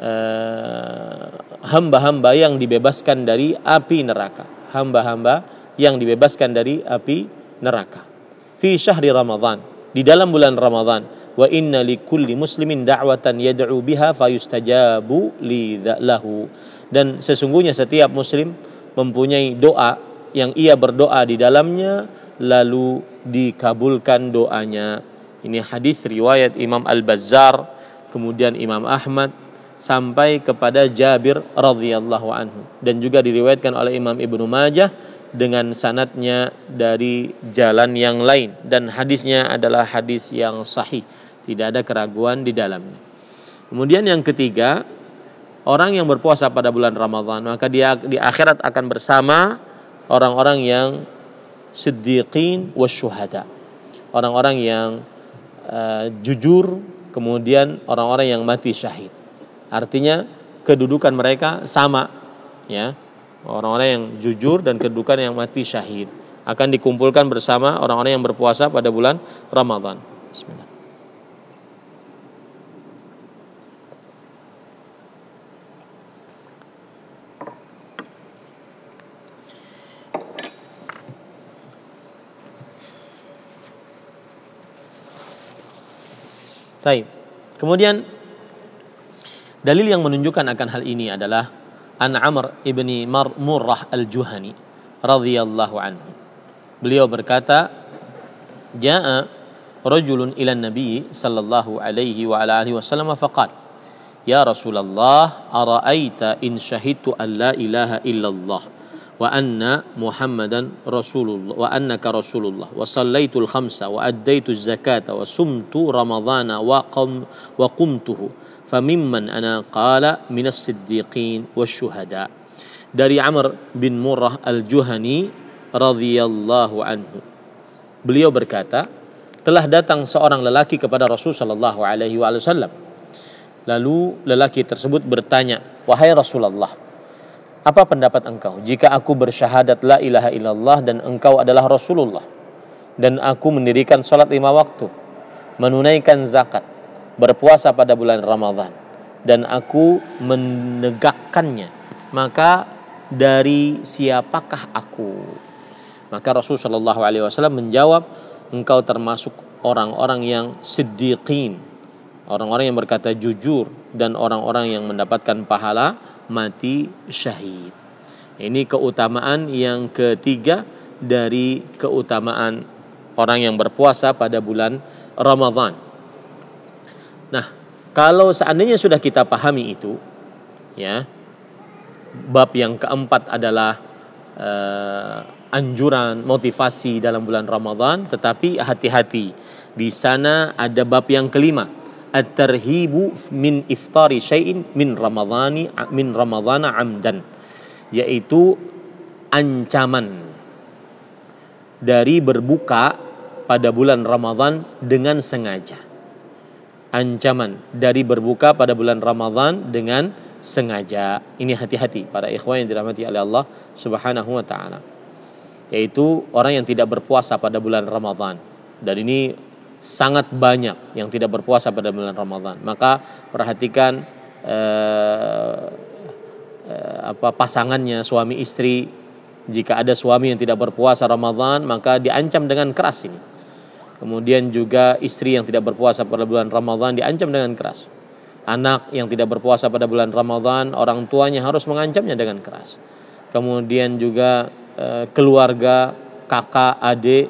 eh, hamba-hamba yang dibebaskan dari api neraka. Hamba-hamba yang dibebaskan dari api neraka. Fi syahri Ramadan, di dalam bulan Ramadan wa inna kulli muslimin da'watan yad'u biha fayustajabu li lahu dan sesungguhnya setiap muslim mempunyai doa yang ia berdoa di dalamnya lalu dikabulkan doanya. Ini hadis riwayat Imam Al-Bazzar, kemudian Imam Ahmad sampai kepada Jabir radhiyallahu anhu dan juga diriwayatkan oleh Imam Ibnu Majah dengan sanatnya dari jalan yang lain dan hadisnya adalah hadis yang sahih, tidak ada keraguan di dalamnya. Kemudian yang ketiga, orang yang berpuasa pada bulan Ramadhan maka dia di akhirat akan bersama orang-orang yang siddiqin wasyuhada orang-orang yang uh, jujur kemudian orang-orang yang mati syahid artinya kedudukan mereka sama ya orang-orang yang jujur dan kedudukan yang mati syahid akan dikumpulkan bersama orang-orang yang berpuasa pada bulan Ramadhan. Bismillah. Taib. Kemudian dalil yang menunjukkan akan hal ini adalah An Amr ibni Marmurah al Juhani radhiyallahu anhu. Beliau berkata, Jaa rajulun ila Nabi sallallahu alaihi wa ala alihi wasallam faqat Ya Rasulullah, araaita in syahidtu an la ilaha illallah wa anna Muhammadan Rasulullah wa annaka Rasulullah wa al khamsa wa addaitu zakata wa sumtu ramadhana wa qam wa qumtuhu famimman ana qala min as siddiqin wasyuhada dari Amr bin Murrah al-Juhani radhiyallahu anhu beliau berkata telah datang seorang lelaki kepada Rasul sallallahu alaihi wasallam lalu lelaki tersebut bertanya wahai Rasulullah apa pendapat engkau jika aku bersyahadat la ilaha illallah dan engkau adalah Rasulullah dan aku mendirikan sholat lima waktu, menunaikan zakat, berpuasa pada bulan Ramadan dan aku menegakkannya, maka dari siapakah aku? Maka Rasul Shallallahu Alaihi Wasallam menjawab, engkau termasuk orang-orang yang siddiqin, orang-orang yang berkata jujur dan orang-orang yang mendapatkan pahala mati syahid. Ini keutamaan yang ketiga dari keutamaan orang yang berpuasa pada bulan Ramadan. Nah, kalau seandainya sudah kita pahami itu, ya, bab yang keempat adalah eh, anjuran, motivasi dalam bulan Ramadan, tetapi hati-hati di sana ada bab yang kelima at-tarhibu min iftari syai'in min ramadhani min ramadhana amdan yaitu ancaman dari berbuka pada bulan Ramadan dengan sengaja. Ancaman dari berbuka pada bulan Ramadan dengan sengaja. Ini hati-hati para ikhwan yang dirahmati oleh Allah Subhanahu wa taala. Yaitu orang yang tidak berpuasa pada bulan Ramadan. Dan ini sangat banyak yang tidak berpuasa pada bulan Ramadan. Maka perhatikan eh, eh, apa pasangannya suami istri jika ada suami yang tidak berpuasa Ramadan maka diancam dengan keras ini. Kemudian juga istri yang tidak berpuasa pada bulan Ramadan diancam dengan keras. Anak yang tidak berpuasa pada bulan Ramadan, orang tuanya harus mengancamnya dengan keras. Kemudian juga eh, keluarga, kakak, adik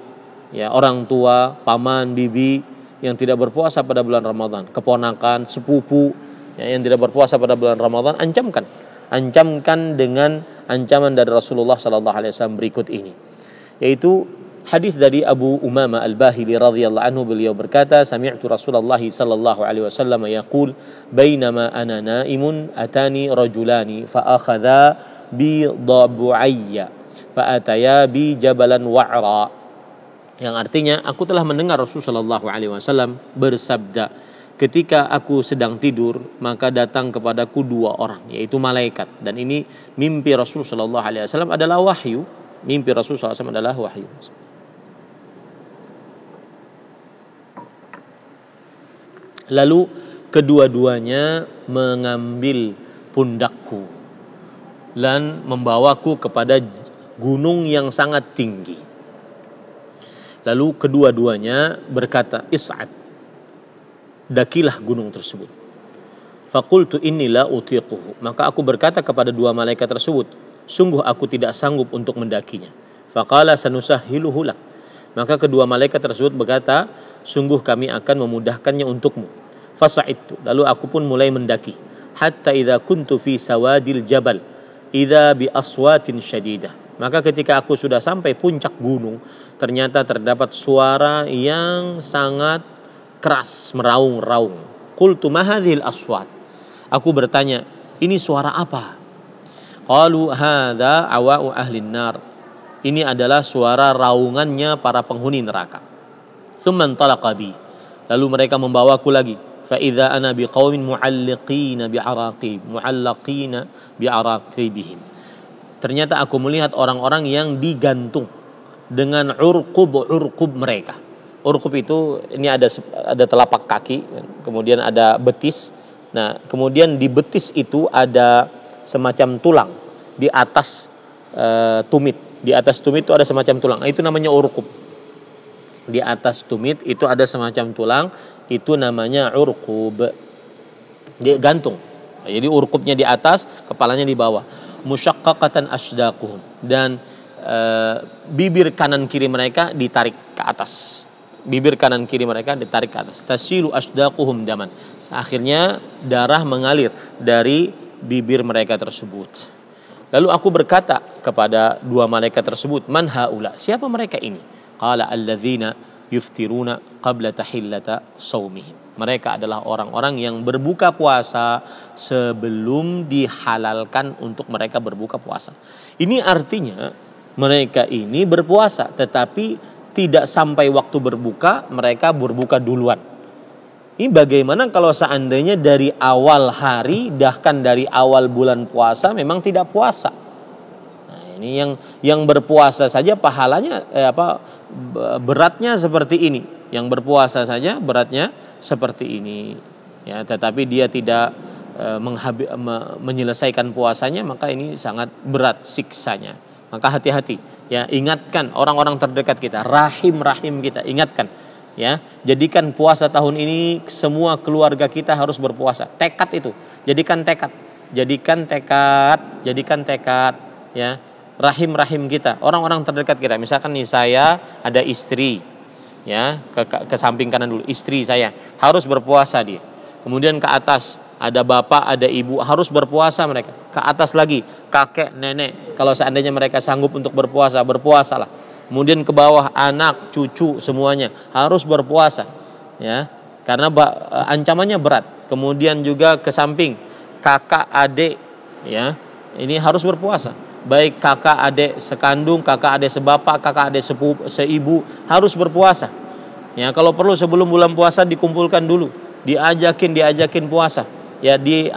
ya orang tua, paman, bibi yang tidak berpuasa pada bulan Ramadan, keponakan, sepupu ya, yang tidak berpuasa pada bulan Ramadan, ancamkan, ancamkan dengan ancaman dari Rasulullah Sallallahu Alaihi Wasallam berikut ini, yaitu hadis dari Abu Umama Al Bahili radhiyallahu anhu beliau berkata, sami'tu Rasulullah Sallallahu Alaihi Wasallam yaqul, bainama ana naimun atani rajulani fa'akhadha bi dabu'ayya fa'ataya bi jabalan wa'ra yang artinya aku telah mendengar Rasulullah Shallallahu Alaihi Wasallam bersabda ketika aku sedang tidur maka datang kepadaku dua orang yaitu malaikat dan ini mimpi Rasulullah Shallallahu adalah wahyu mimpi Rasulullah SAW adalah wahyu lalu kedua-duanya mengambil pundakku dan membawaku kepada gunung yang sangat tinggi Lalu kedua-duanya berkata, "Is'ad." Dakilah gunung tersebut. Fakultu inilah utiquhu. Maka aku berkata kepada dua malaikat tersebut, sungguh aku tidak sanggup untuk mendakinya. Fakala sanusah hiluhulak, Maka kedua malaikat tersebut berkata, sungguh kami akan memudahkannya untukmu. Fasa itu. Lalu aku pun mulai mendaki. Hatta idha kuntu fi sawadil jabal. Idha bi aswatin syadidah. Maka ketika aku sudah sampai puncak gunung, ternyata terdapat suara yang sangat keras meraung-raung. Qultu mahadhil aswat. Aku bertanya, ini suara apa? Qalu hadza awa'u ahlin nar. Ini adalah suara raungannya para penghuni neraka. Tsumman talaqa Lalu mereka membawaku lagi. Fa idza ana bi araqib. bi'araqib, bi bi'araqibihim. Ternyata aku melihat orang-orang yang digantung dengan urkub urkub mereka. Urkub itu ini ada ada telapak kaki, kemudian ada betis. Nah, kemudian di betis itu ada semacam tulang di atas e, tumit. Nah, di atas tumit itu ada semacam tulang. itu namanya urkub. Di atas tumit itu ada semacam tulang, itu namanya urkub. Dia gantung. Jadi urkubnya di atas, kepalanya di bawah. Musyaqqaqatan asdaquhum dan e, bibir kanan kiri mereka ditarik ke atas. Bibir kanan kiri mereka ditarik ke atas. Tasilu asdaquhum daman. Akhirnya darah mengalir dari bibir mereka tersebut. Lalu aku berkata kepada dua malaikat tersebut, "Man haula? Siapa mereka ini?" Qala alladzina yuftiruna qabla tahillata saumihim. Mereka adalah orang-orang yang berbuka puasa sebelum dihalalkan untuk mereka berbuka puasa. Ini artinya mereka ini berpuasa tetapi tidak sampai waktu berbuka mereka berbuka duluan ini bagaimana kalau seandainya dari awal hari bahkan dari awal bulan puasa memang tidak puasa nah, ini yang yang berpuasa saja pahalanya eh, apa beratnya seperti ini yang berpuasa saja beratnya seperti ini ya tetapi dia tidak eh, menghabi, me, menyelesaikan puasanya maka ini sangat berat siksanya maka hati-hati ya, ingatkan orang-orang terdekat kita, rahim-rahim kita, ingatkan ya. Jadikan puasa tahun ini semua keluarga kita harus berpuasa. Tekad itu. Jadikan tekad. Jadikan tekad, jadikan tekad ya. Rahim-rahim kita, orang-orang terdekat kita. Misalkan nih saya ada istri ya, ke, ke, ke samping kanan dulu istri saya harus berpuasa dia. Kemudian ke atas ada bapak, ada ibu, harus berpuasa mereka. Ke atas lagi, kakek, nenek. Kalau seandainya mereka sanggup untuk berpuasa, berpuasalah. Kemudian ke bawah anak, cucu, semuanya harus berpuasa. Ya, karena eh, ancamannya berat. Kemudian juga ke samping kakak, adik, ya, ini harus berpuasa. Baik kakak, adik sekandung, kakak, adik sebapak, kakak, adik sepup, seibu harus berpuasa. Ya, kalau perlu sebelum bulan puasa dikumpulkan dulu, diajakin, diajakin puasa ya di,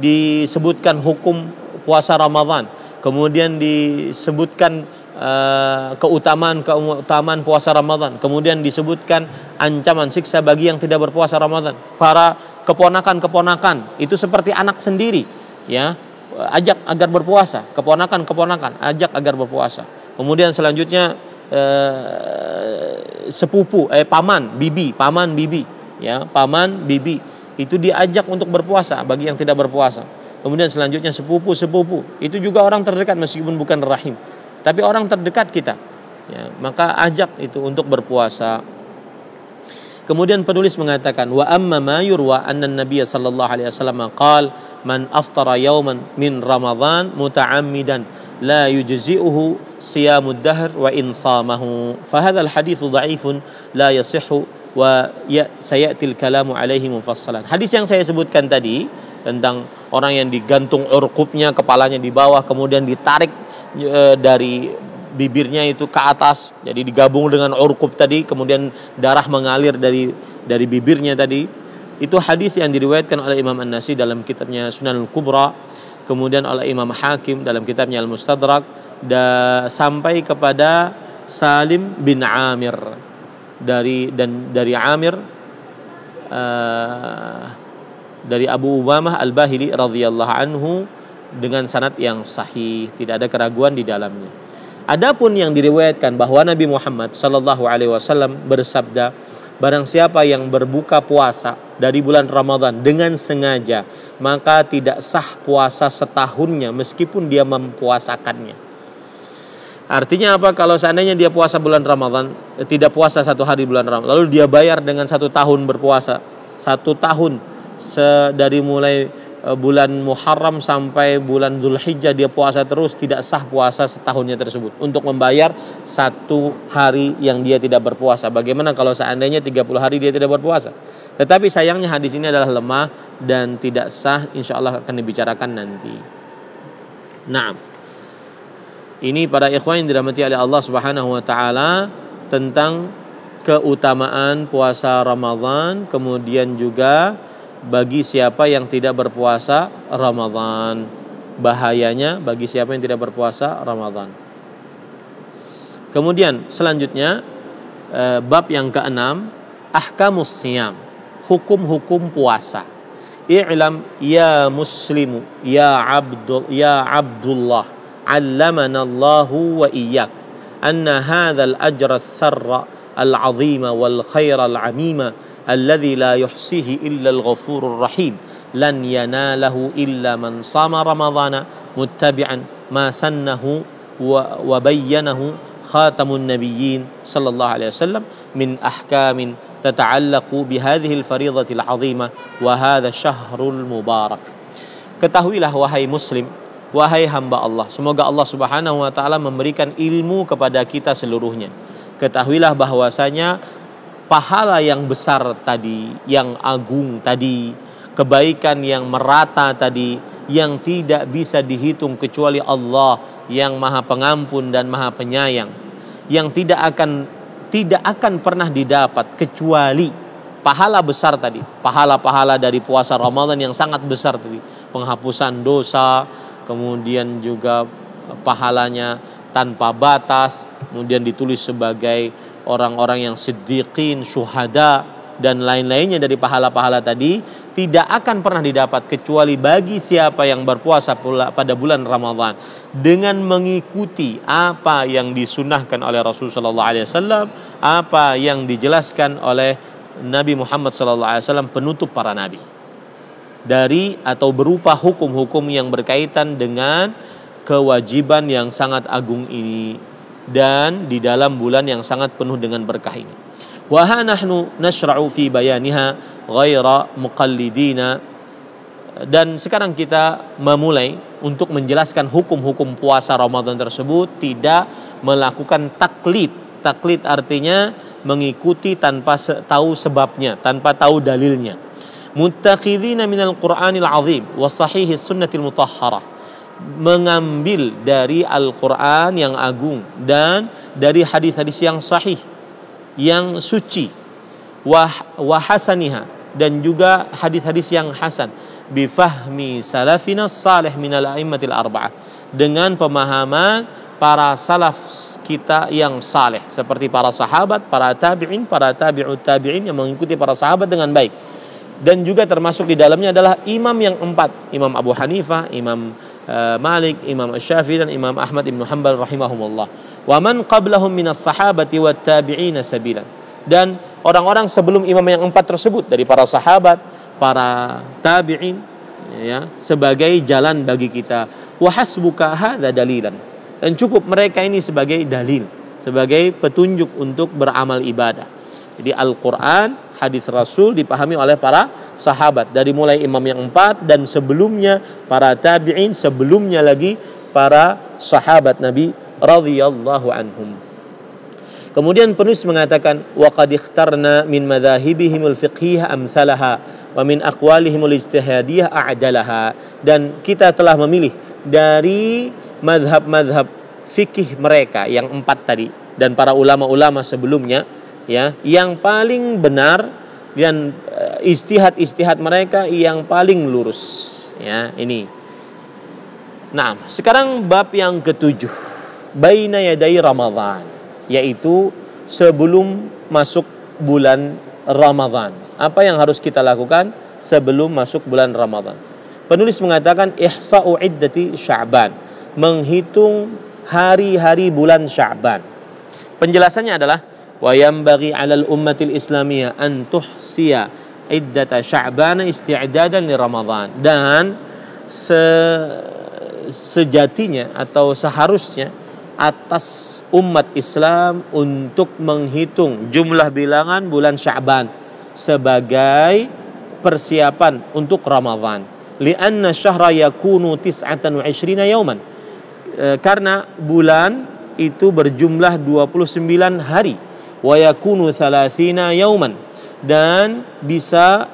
disebutkan hukum puasa Ramadan kemudian disebutkan uh, keutamaan keutamaan puasa Ramadan kemudian disebutkan ancaman siksa bagi yang tidak berpuasa Ramadan para keponakan-keponakan itu seperti anak sendiri ya ajak agar berpuasa keponakan-keponakan ajak agar berpuasa kemudian selanjutnya eh, sepupu eh paman bibi paman bibi ya paman bibi itu diajak untuk berpuasa bagi yang tidak berpuasa. Kemudian selanjutnya sepupu-sepupu, itu juga orang terdekat meskipun bukan rahim, tapi orang terdekat kita. Ya, maka ajak itu untuk berpuasa. Kemudian penulis mengatakan wa amma ma yurwa anna nabiya sallallahu alaihi wasallam qal man aftara yawman min ramadhan muta'ammidan la yujzi'uhu siyamud dahr wa insamahu fa hadithu la yasihu wa ya saya kalamu alaihi mufassalan. Hadis yang saya sebutkan tadi tentang orang yang digantung urkupnya kepalanya di bawah kemudian ditarik e, dari bibirnya itu ke atas. Jadi digabung dengan urkub tadi kemudian darah mengalir dari dari bibirnya tadi. Itu hadis yang diriwayatkan oleh Imam An-Nasi dalam kitabnya Sunan al Kubra, kemudian oleh Imam Hakim dalam kitabnya Al-Mustadrak da, sampai kepada Salim bin Amir dari dan dari Amir uh, dari Abu Umamah Al-Bahili radhiyallahu anhu dengan sanad yang sahih, tidak ada keraguan di dalamnya. Adapun yang diriwayatkan bahwa Nabi Muhammad Shallallahu alaihi wasallam bersabda, barang siapa yang berbuka puasa dari bulan Ramadan dengan sengaja, maka tidak sah puasa setahunnya meskipun dia mempuasakannya. Artinya apa? Kalau seandainya dia puasa bulan Ramadan, eh, tidak puasa satu hari bulan Ramadan, lalu dia bayar dengan satu tahun berpuasa, satu tahun dari mulai eh, bulan Muharram sampai bulan Zulhijjah dia puasa terus, tidak sah puasa setahunnya tersebut untuk membayar satu hari yang dia tidak berpuasa. Bagaimana kalau seandainya 30 hari dia tidak berpuasa? Tetapi sayangnya hadis ini adalah lemah dan tidak sah, insya Allah akan dibicarakan nanti. Nah. Ini para ikhwan yang dirahmati oleh Allah Subhanahu wa taala tentang keutamaan puasa Ramadan, kemudian juga bagi siapa yang tidak berpuasa Ramadan. Bahayanya bagi siapa yang tidak berpuasa Ramadan. Kemudian selanjutnya eh, bab yang keenam ahkamus siam hukum-hukum puasa. I'lam ya muslimu ya abdul ya Abdullah علمنا الله وإياك أن هذا الأجر الثر العظيم والخير العميم الذي لا يحصيه إلا الغفور الرحيم لن يناله إلا من صام رمضان متبعا ما سنه وبينه خاتم النبيين صلى الله عليه وسلم من أحكام تتعلق بهذه الفريضة العظيمة وهذا الشهر المبارك Ketahuilah wahai muslim Wahai hamba Allah, semoga Allah Subhanahu wa taala memberikan ilmu kepada kita seluruhnya. Ketahuilah bahwasanya pahala yang besar tadi, yang agung tadi, kebaikan yang merata tadi yang tidak bisa dihitung kecuali Allah yang Maha Pengampun dan Maha Penyayang yang tidak akan tidak akan pernah didapat kecuali pahala besar tadi, pahala-pahala dari puasa Ramadan yang sangat besar tadi, penghapusan dosa, kemudian juga pahalanya tanpa batas, kemudian ditulis sebagai orang-orang yang siddiqin, syuhada dan lain-lainnya dari pahala-pahala tadi tidak akan pernah didapat kecuali bagi siapa yang berpuasa pada bulan Ramadhan dengan mengikuti apa yang disunahkan oleh Rasulullah SAW, apa yang dijelaskan oleh Nabi Muhammad SAW penutup para nabi dari atau berupa hukum-hukum yang berkaitan dengan kewajiban yang sangat agung ini dan di dalam bulan yang sangat penuh dengan berkah ini. Wa nahnu nashra'u fi bayaniha ghaira muqallidina dan sekarang kita memulai untuk menjelaskan hukum-hukum puasa Ramadan tersebut tidak melakukan taklid. Taklid artinya mengikuti tanpa tahu sebabnya, tanpa tahu dalilnya muttaqidina minal Qur'anil azim wa sahihi sunnatil mutahharah mengambil dari Al-Qur'an yang agung dan dari hadis-hadis yang sahih yang suci wah dan juga hadis-hadis yang hasan bifahmi salafina salih minal a'immatil arba'ah dengan pemahaman para salaf kita yang saleh seperti para sahabat, para tabi'in, para tabi'ut tabi'in yang mengikuti para sahabat dengan baik dan juga termasuk di dalamnya adalah imam yang empat imam Abu Hanifah imam eh, Malik imam Syafi'i dan imam Ahmad ibnu Hanbal rahimahumullah wa man qablahum minas sahabati wat tabi'ina sabilan dan orang-orang sebelum imam yang empat tersebut dari para sahabat para tabi'in ya sebagai jalan bagi kita wa hasbuka hadza dalilan dan cukup mereka ini sebagai dalil sebagai petunjuk untuk beramal ibadah jadi Al-Qur'an hadis Rasul dipahami oleh para sahabat dari mulai imam yang empat dan sebelumnya para tabi'in sebelumnya lagi para sahabat Nabi radhiyallahu anhum. Kemudian penulis mengatakan wa qad ikhtarna min madzahibihim fiqhiyah amsalaha wa min aqwalihim a'dalaha dan kita telah memilih dari madhab-madhab fikih mereka yang empat tadi dan para ulama-ulama sebelumnya ya yang paling benar dan eh, istihad-istihad mereka yang paling lurus ya ini nah sekarang bab yang ketujuh baina yadai Ramadan yaitu sebelum masuk bulan Ramadan apa yang harus kita lakukan sebelum masuk bulan Ramadan penulis mengatakan ihsa'u iddati sya'ban menghitung hari-hari bulan sya'ban penjelasannya adalah wa yanbaghi 'alal ummatil islamiyah an tuhsiya iddata sya'ban isti'dadan li ramadhan dan se sejatinya atau seharusnya atas umat Islam untuk menghitung jumlah bilangan bulan Sya'ban sebagai persiapan untuk Ramadhan Lianna syahra yakunu tis'atan wa ishrina yauman. E, karena bulan itu berjumlah 29 hari wa yakunu 30 yauman dan bisa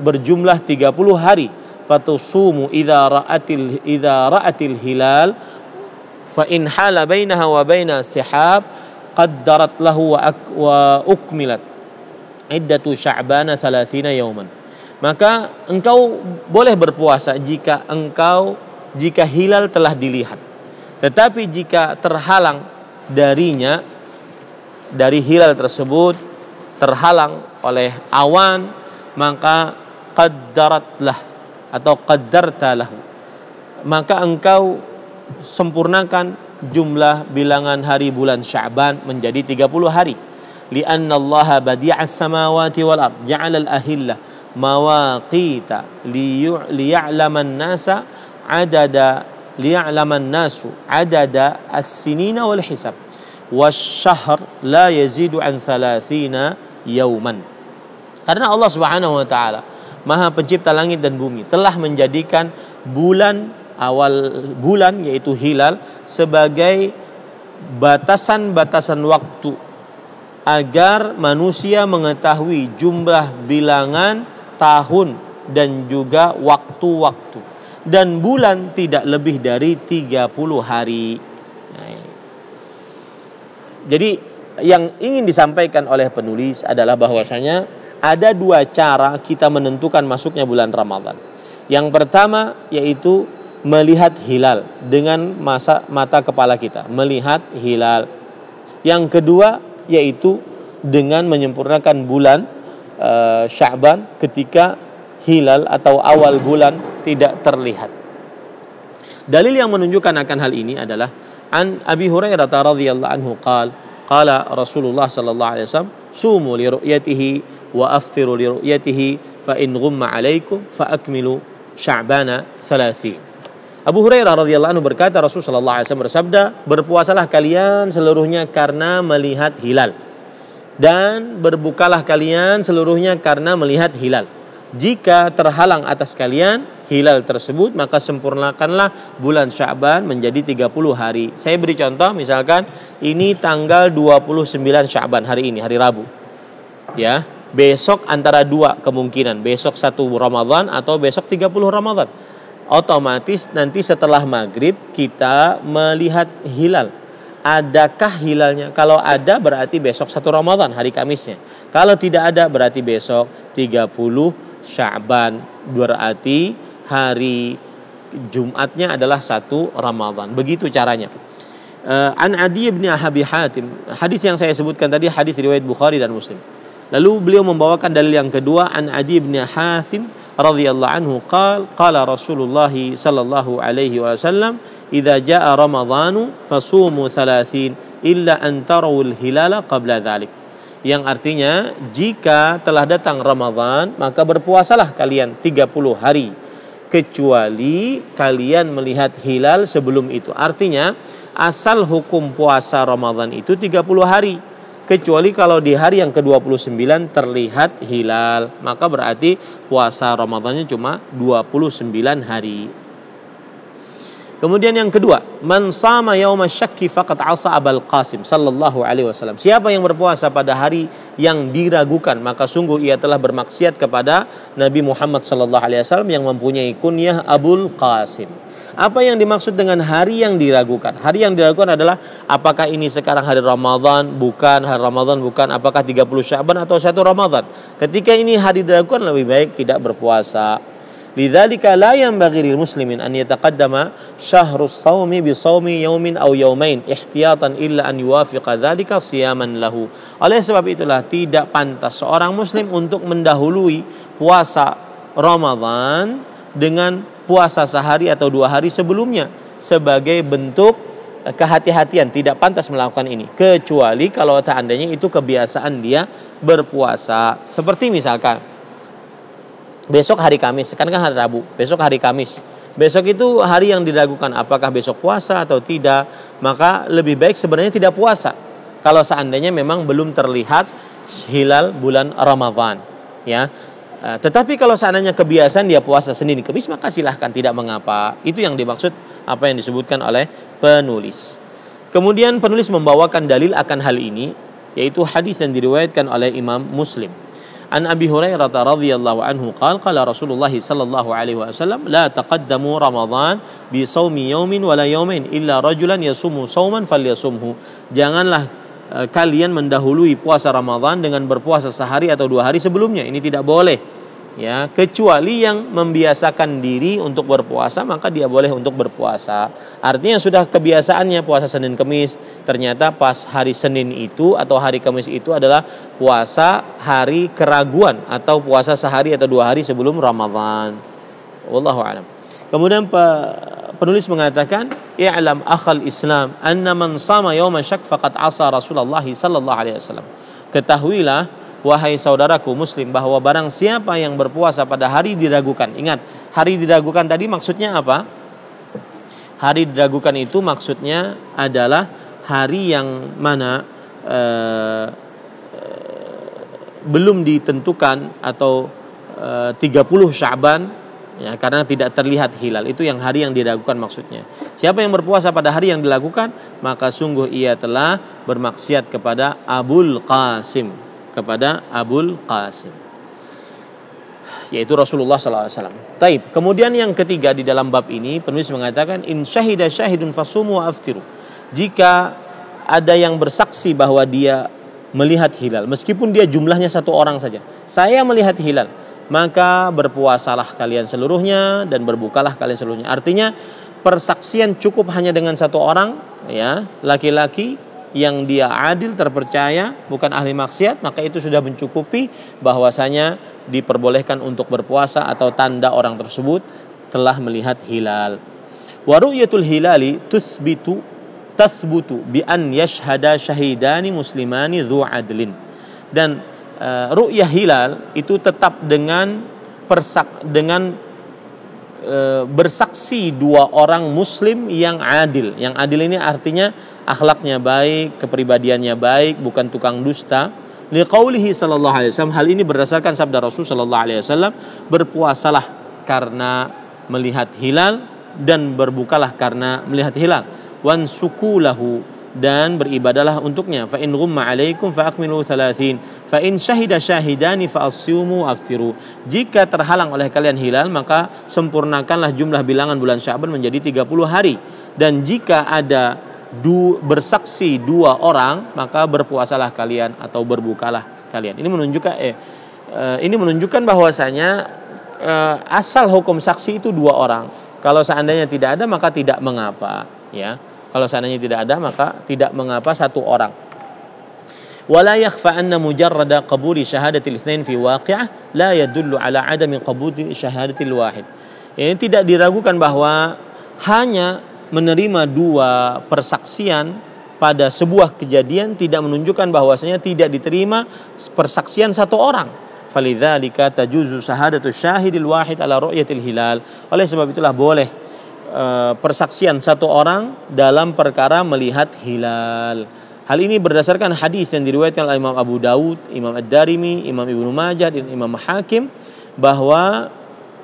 berjumlah 30 hari fatusumu idza ra'atil idza ra'atil hilal fa in hala bainaha wa baina sihab qaddarat lahu wa, wa ukmilat iddatu sya'bana 30 yauman maka engkau boleh berpuasa jika engkau jika hilal telah dilihat tetapi jika terhalang darinya dari hilal tersebut terhalang oleh awan maka qaddaratlah atau qaddartalah maka engkau sempurnakan jumlah bilangan hari bulan Sya'ban menjadi 30 hari li'anna Allah badi'as samawati wal ard ja'ala al ahilla mawaqita liya'laman nasa adada liya'laman nasu adada as-sinina wal hisab wasyahr la yazidu an yauman. Karena Allah Subhanahu wa taala Maha pencipta langit dan bumi telah menjadikan bulan awal bulan yaitu hilal sebagai batasan-batasan waktu agar manusia mengetahui jumlah bilangan tahun dan juga waktu-waktu dan bulan tidak lebih dari 30 hari. Jadi yang ingin disampaikan oleh penulis adalah bahwasanya ada dua cara kita menentukan masuknya bulan Ramadan. Yang pertama yaitu melihat hilal dengan masa mata kepala kita, melihat hilal. Yang kedua yaitu dengan menyempurnakan bulan e, eh, Sya'ban ketika hilal atau awal bulan tidak terlihat. Dalil yang menunjukkan akan hal ini adalah an Abi Hurairah radhiyallahu anhu qala qala Rasulullah sallallahu alaihi wasallam sumu li ru'yatihi wa aftiru li ru'yatihi fa in ghumma alaikum fa akmilu sya'bana 30 Abu Hurairah radhiyallahu anhu berkata Rasul sallallahu alaihi wasallam bersabda berpuasalah kalian seluruhnya karena melihat hilal dan berbukalah kalian seluruhnya karena melihat hilal jika terhalang atas kalian hilal tersebut maka sempurnakanlah bulan Sya'ban menjadi 30 hari. Saya beri contoh misalkan ini tanggal 29 Sya'ban hari ini hari Rabu. Ya, besok antara dua kemungkinan, besok satu Ramadan atau besok 30 Ramadan. Otomatis nanti setelah maghrib kita melihat hilal adakah hilalnya? Kalau ada berarti besok satu Ramadan hari Kamisnya. Kalau tidak ada berarti besok 30 Sya'ban berarti hari Jumatnya adalah satu Ramadan. Begitu caranya. Uh, An Adi bin Ahabi Hatim. Hadis yang saya sebutkan tadi hadis riwayat Bukhari dan Muslim. Lalu beliau membawakan dalil yang kedua An Adi bin Hatim radhiyallahu anhu qal qala Rasulullah sallallahu alaihi wasallam idza jaa ramadhanu fasumu 30 illa an tarawul hilala qabla dhalik. Yang artinya jika telah datang Ramadan maka berpuasalah kalian 30 hari kecuali kalian melihat hilal sebelum itu. Artinya, asal hukum puasa Ramadan itu 30 hari. Kecuali kalau di hari yang ke-29 terlihat hilal, maka berarti puasa Ramadannya cuma 29 hari. Kemudian yang kedua, man sama yauma syakki faqad asa Abul Qasim sallallahu alaihi wasallam. Siapa yang berpuasa pada hari yang diragukan, maka sungguh ia telah bermaksiat kepada Nabi Muhammad sallallahu alaihi wasallam yang mempunyai kunyah Abul Qasim. Apa yang dimaksud dengan hari yang diragukan? Hari yang diragukan adalah apakah ini sekarang hari Ramadan, bukan hari Ramadan, bukan apakah 30 Syaban atau satu Ramadan. Ketika ini hari diragukan lebih baik tidak berpuasa. Lidzalika la yanbaghi lil muslimin an yataqaddama syahrus saumi bi saumi yaumin aw yaumain ihtiyatan illa an yuwafiqa dzalika siyaman lahu. Oleh sebab itulah tidak pantas seorang muslim untuk mendahului puasa Ramadan dengan puasa sehari atau dua hari sebelumnya sebagai bentuk eh, kehati-hatian tidak pantas melakukan ini kecuali kalau seandainya itu kebiasaan dia berpuasa seperti misalkan besok hari Kamis, sekarang kan hari Rabu, besok hari Kamis. Besok itu hari yang diragukan apakah besok puasa atau tidak, maka lebih baik sebenarnya tidak puasa. Kalau seandainya memang belum terlihat hilal bulan Ramadan, ya. Eh, tetapi kalau seandainya kebiasaan dia puasa sendiri kebis maka silahkan tidak mengapa. Itu yang dimaksud apa yang disebutkan oleh penulis. Kemudian penulis membawakan dalil akan hal ini yaitu hadis yang diriwayatkan oleh Imam Muslim. An Abi Hurairah radhiyallahu anhu qala qala Rasulullah sallallahu alaihi wasallam la taqaddamu Ramadan bi saumi yaumin wala yaumin illa rajulan yasumu sauman falyasumhu. Janganlah eh, kalian mendahului puasa Ramadan dengan berpuasa sehari atau dua hari sebelumnya. Ini tidak boleh ya kecuali yang membiasakan diri untuk berpuasa maka dia boleh untuk berpuasa artinya sudah kebiasaannya puasa Senin Kemis ternyata pas hari Senin itu atau hari Kamis itu adalah puasa hari keraguan atau puasa sehari atau dua hari sebelum Ramadan wallahu alam kemudian penulis mengatakan i'lam akhal Islam anna man sama yawman syak faqad asa Rasulullah sallallahu alaihi wasallam ketahuilah Wahai saudaraku muslim bahwa barang siapa yang berpuasa pada hari diragukan. Ingat, hari diragukan tadi maksudnya apa? Hari diragukan itu maksudnya adalah hari yang mana e, belum ditentukan atau e, eh, 30 Syaban ya karena tidak terlihat hilal itu yang hari yang diragukan maksudnya. Siapa yang berpuasa pada hari yang dilakukan maka sungguh ia telah bermaksiat kepada Abul Qasim kepada Abul Qasim yaitu Rasulullah SAW. Taib. Kemudian yang ketiga di dalam bab ini penulis mengatakan in syahida syahidun fasumu wa aftiru. Jika ada yang bersaksi bahwa dia melihat hilal meskipun dia jumlahnya satu orang saja. Saya melihat hilal, maka berpuasalah kalian seluruhnya dan berbukalah kalian seluruhnya. Artinya persaksian cukup hanya dengan satu orang ya, laki-laki yang dia adil terpercaya bukan ahli maksiat maka itu sudah mencukupi bahwasanya diperbolehkan untuk berpuasa atau tanda orang tersebut telah melihat hilal. Waru'yatul hilali tusbitu tasbutu bi an yashhada syahidani muslimani dhu adlin. Dan uh, e, ru'yah hilal itu tetap dengan persak dengan e, bersaksi dua orang muslim yang adil. Yang adil ini artinya akhlaknya baik, kepribadiannya baik, bukan tukang dusta. Liqaulihi sallallahu alaihi wasallam, hal ini berdasarkan sabda Rasul sallallahu alaihi wasallam, berpuasalah karena melihat hilal dan berbukalah karena melihat hilal. Wan sukulahu dan beribadalah untuknya fa in ghumma alaikum fa akmilu 30 fa in syahida syahidani fa asyumu aftiru jika terhalang oleh kalian hilal maka sempurnakanlah jumlah bilangan bulan Syaban menjadi 30 hari dan jika ada du, bersaksi dua orang maka berpuasalah kalian atau berbukalah kalian. Ini menunjukkan eh, eh, ini menunjukkan bahwasanya eh, asal hukum saksi itu dua orang. Kalau seandainya tidak ada maka tidak mengapa, ya. Kalau seandainya tidak ada maka tidak mengapa satu orang. ولا يخفى أن مجرد قبول شهادة الاثنين في لا يدل على عدم قبول شهادة الواحد. Ini tidak diragukan bahwa hanya menerima dua persaksian pada sebuah kejadian tidak menunjukkan bahwasanya tidak diterima persaksian satu orang. Falidzalika tajuzu syahadatu syahidil wahid ala ru'yatil hilal. Oleh sebab itulah boleh e, persaksian satu orang dalam perkara melihat hilal. Hal ini berdasarkan hadis yang diriwayatkan oleh Imam Abu Dawud, Imam Ad-Darimi, Imam Ibnu Majah dan Imam Hakim bahwa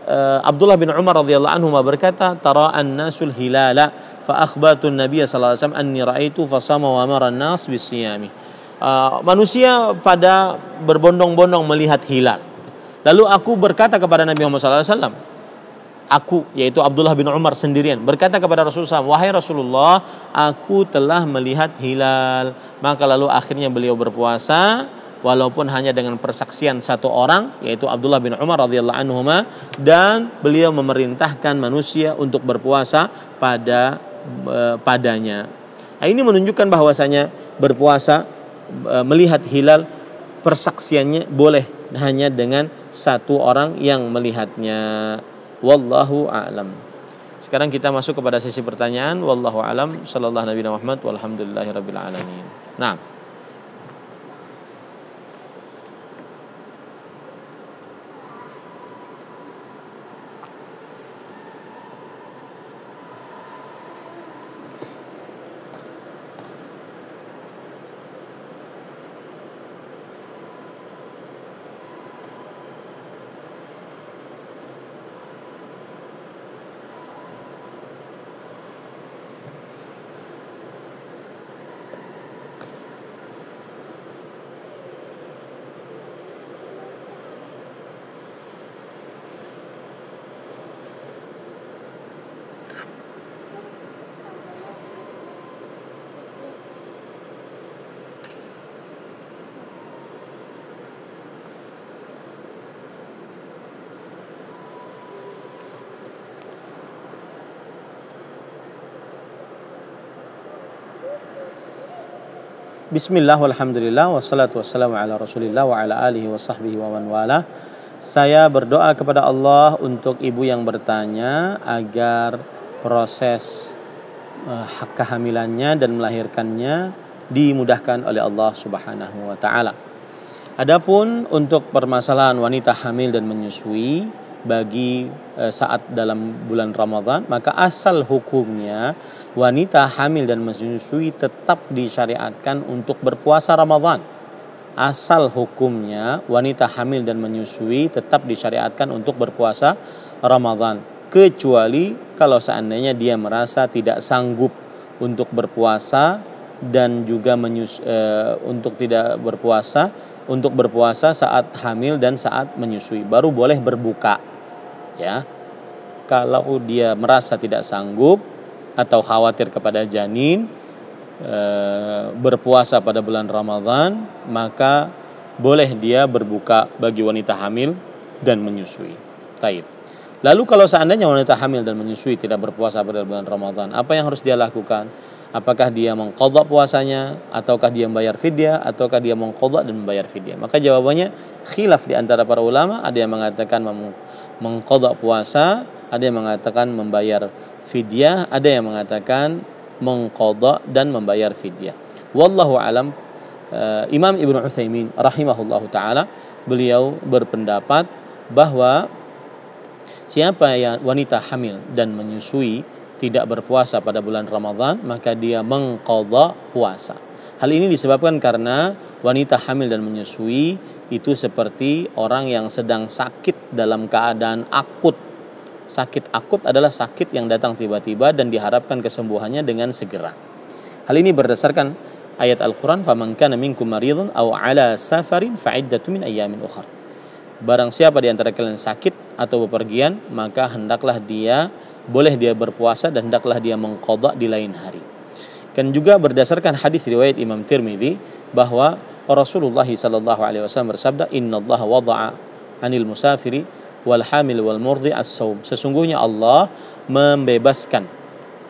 uh, Abdullah bin Umar radhiyallahu anhu berkata, tara annasul hilala fa akhbatun Nabi sallallahu alaihi wasallam anni ra'aitu fa sama wa amara nas bisiyami." Uh, eh, manusia pada berbondong-bondong melihat hilal. Lalu aku berkata kepada Nabi Muhammad sallallahu alaihi wasallam, aku yaitu Abdullah bin Umar sendirian berkata kepada Rasulullah wahai Rasulullah aku telah melihat hilal maka lalu akhirnya beliau berpuasa walaupun hanya dengan persaksian satu orang yaitu Abdullah bin Umar radhiyallahu anhuma dan beliau memerintahkan manusia untuk berpuasa pada e, padanya. Nah, ini menunjukkan bahwasanya berpuasa e, melihat hilal persaksiannya boleh hanya dengan satu orang yang melihatnya. Wallahu a'lam. Sekarang kita masuk kepada sesi pertanyaan. Wallahu a'lam. Sallallahu alaihi wasallam. Walhamdulillahirobbilalamin. Nah. Bismillah walhamdulillah wassalatu wassalamu ala rasulillah wa ala alihi wa sahbihi wa man wala Saya berdoa kepada Allah untuk ibu yang bertanya agar proses eh, hak kehamilannya dan melahirkannya dimudahkan oleh Allah Subhanahu wa taala. Adapun untuk permasalahan wanita hamil dan menyusui, bagi eh, saat dalam bulan Ramadan maka asal hukumnya wanita hamil dan menyusui tetap disyariatkan untuk berpuasa Ramadan asal hukumnya wanita hamil dan menyusui tetap disyariatkan untuk berpuasa Ramadan kecuali kalau seandainya dia merasa tidak sanggup untuk berpuasa dan juga menyus, e, untuk tidak berpuasa untuk berpuasa saat hamil dan saat menyusui baru boleh berbuka ya kalau dia merasa tidak sanggup atau khawatir kepada janin e, berpuasa pada bulan Ramadan maka boleh dia berbuka bagi wanita hamil dan menyusui. Taib. Lalu kalau seandainya wanita hamil dan menyusui tidak berpuasa pada bulan Ramadan, apa yang harus dia lakukan? Apakah dia mengkodok puasanya, ataukah dia membayar fidyah, ataukah dia mengkodok dan membayar fidyah? Maka jawabannya khilaf di antara para ulama. Ada yang mengatakan mengkodok puasa, ada yang mengatakan membayar fidyah, ada yang mengatakan mengkodok dan membayar fidyah. Wallahu alam. Eh, Imam Ibnu Utsaimin rahimahullahu taala beliau berpendapat bahwa siapa yang wanita hamil dan menyusui tidak berpuasa pada bulan Ramadan maka dia mengkodok puasa. Hal ini disebabkan karena wanita hamil dan menyusui itu seperti orang yang sedang sakit dalam keadaan akut. Sakit akut adalah sakit yang datang tiba-tiba dan diharapkan kesembuhannya dengan segera. Hal ini berdasarkan ayat Al-Quran, فَمَنْ كَانَ مِنْكُمْ مَرِيضٌ أَوْ عَلَى سَفَرٍ فَعِدَّةُ مِنْ أَيَّامٍ أُخَرٍ Barang siapa di antara kalian sakit atau bepergian, maka hendaklah dia, boleh dia berpuasa dan hendaklah dia mengkodok di lain hari. Dan juga berdasarkan hadis riwayat Imam Tirmidzi bahwa Rasulullah sallallahu alaihi wasallam bersabda, "Innallaha wada'a 'anil musafiri wal hamil wal murdi as Sesungguhnya Allah membebaskan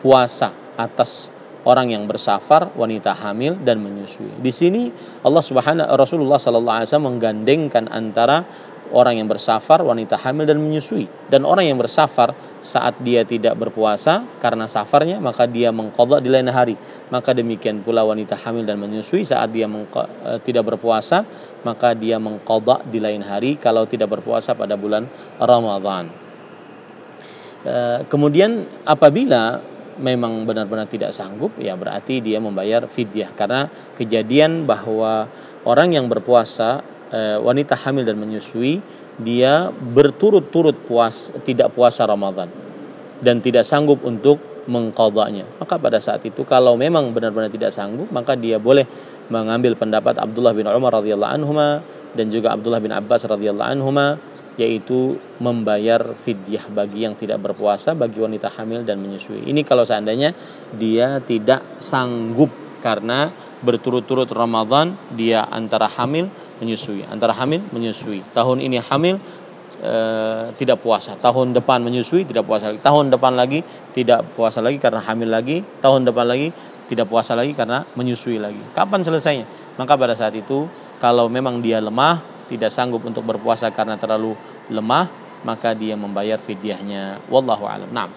puasa atas orang yang bersafar, wanita hamil dan menyusui. Di sini Allah Subhanahu Rasulullah sallallahu alaihi wasallam menggandengkan antara orang yang bersafar, wanita hamil dan menyusui. Dan orang yang bersafar saat dia tidak berpuasa karena safarnya, maka dia mengkodok di lain hari. Maka demikian pula wanita hamil dan menyusui saat dia e, tidak berpuasa, maka dia mengkodok di lain hari kalau tidak berpuasa pada bulan Ramadhan. E, kemudian apabila memang benar-benar tidak sanggup, ya berarti dia membayar fidyah. Karena kejadian bahwa orang yang berpuasa e, wanita hamil dan menyusui dia berturut-turut puas tidak puasa Ramadan dan tidak sanggup untuk mengkodoknya Maka pada saat itu kalau memang benar-benar tidak sanggup maka dia boleh mengambil pendapat Abdullah bin Umar radhiyallahu anhuma dan juga Abdullah bin Abbas radhiyallahu anhuma yaitu membayar fidyah bagi yang tidak berpuasa bagi wanita hamil dan menyusui. Ini kalau seandainya dia tidak sanggup karena berturut-turut Ramadan dia antara hamil menyusui, antara hamil menyusui. Tahun ini hamil e, tidak puasa, tahun depan menyusui tidak puasa lagi, tahun depan lagi tidak puasa lagi karena hamil lagi, tahun depan lagi tidak puasa lagi karena menyusui lagi. Kapan selesainya? Maka pada saat itu kalau memang dia lemah, tidak sanggup untuk berpuasa karena terlalu lemah, maka dia membayar fidyahnya. Wallahu a'lam. Nah.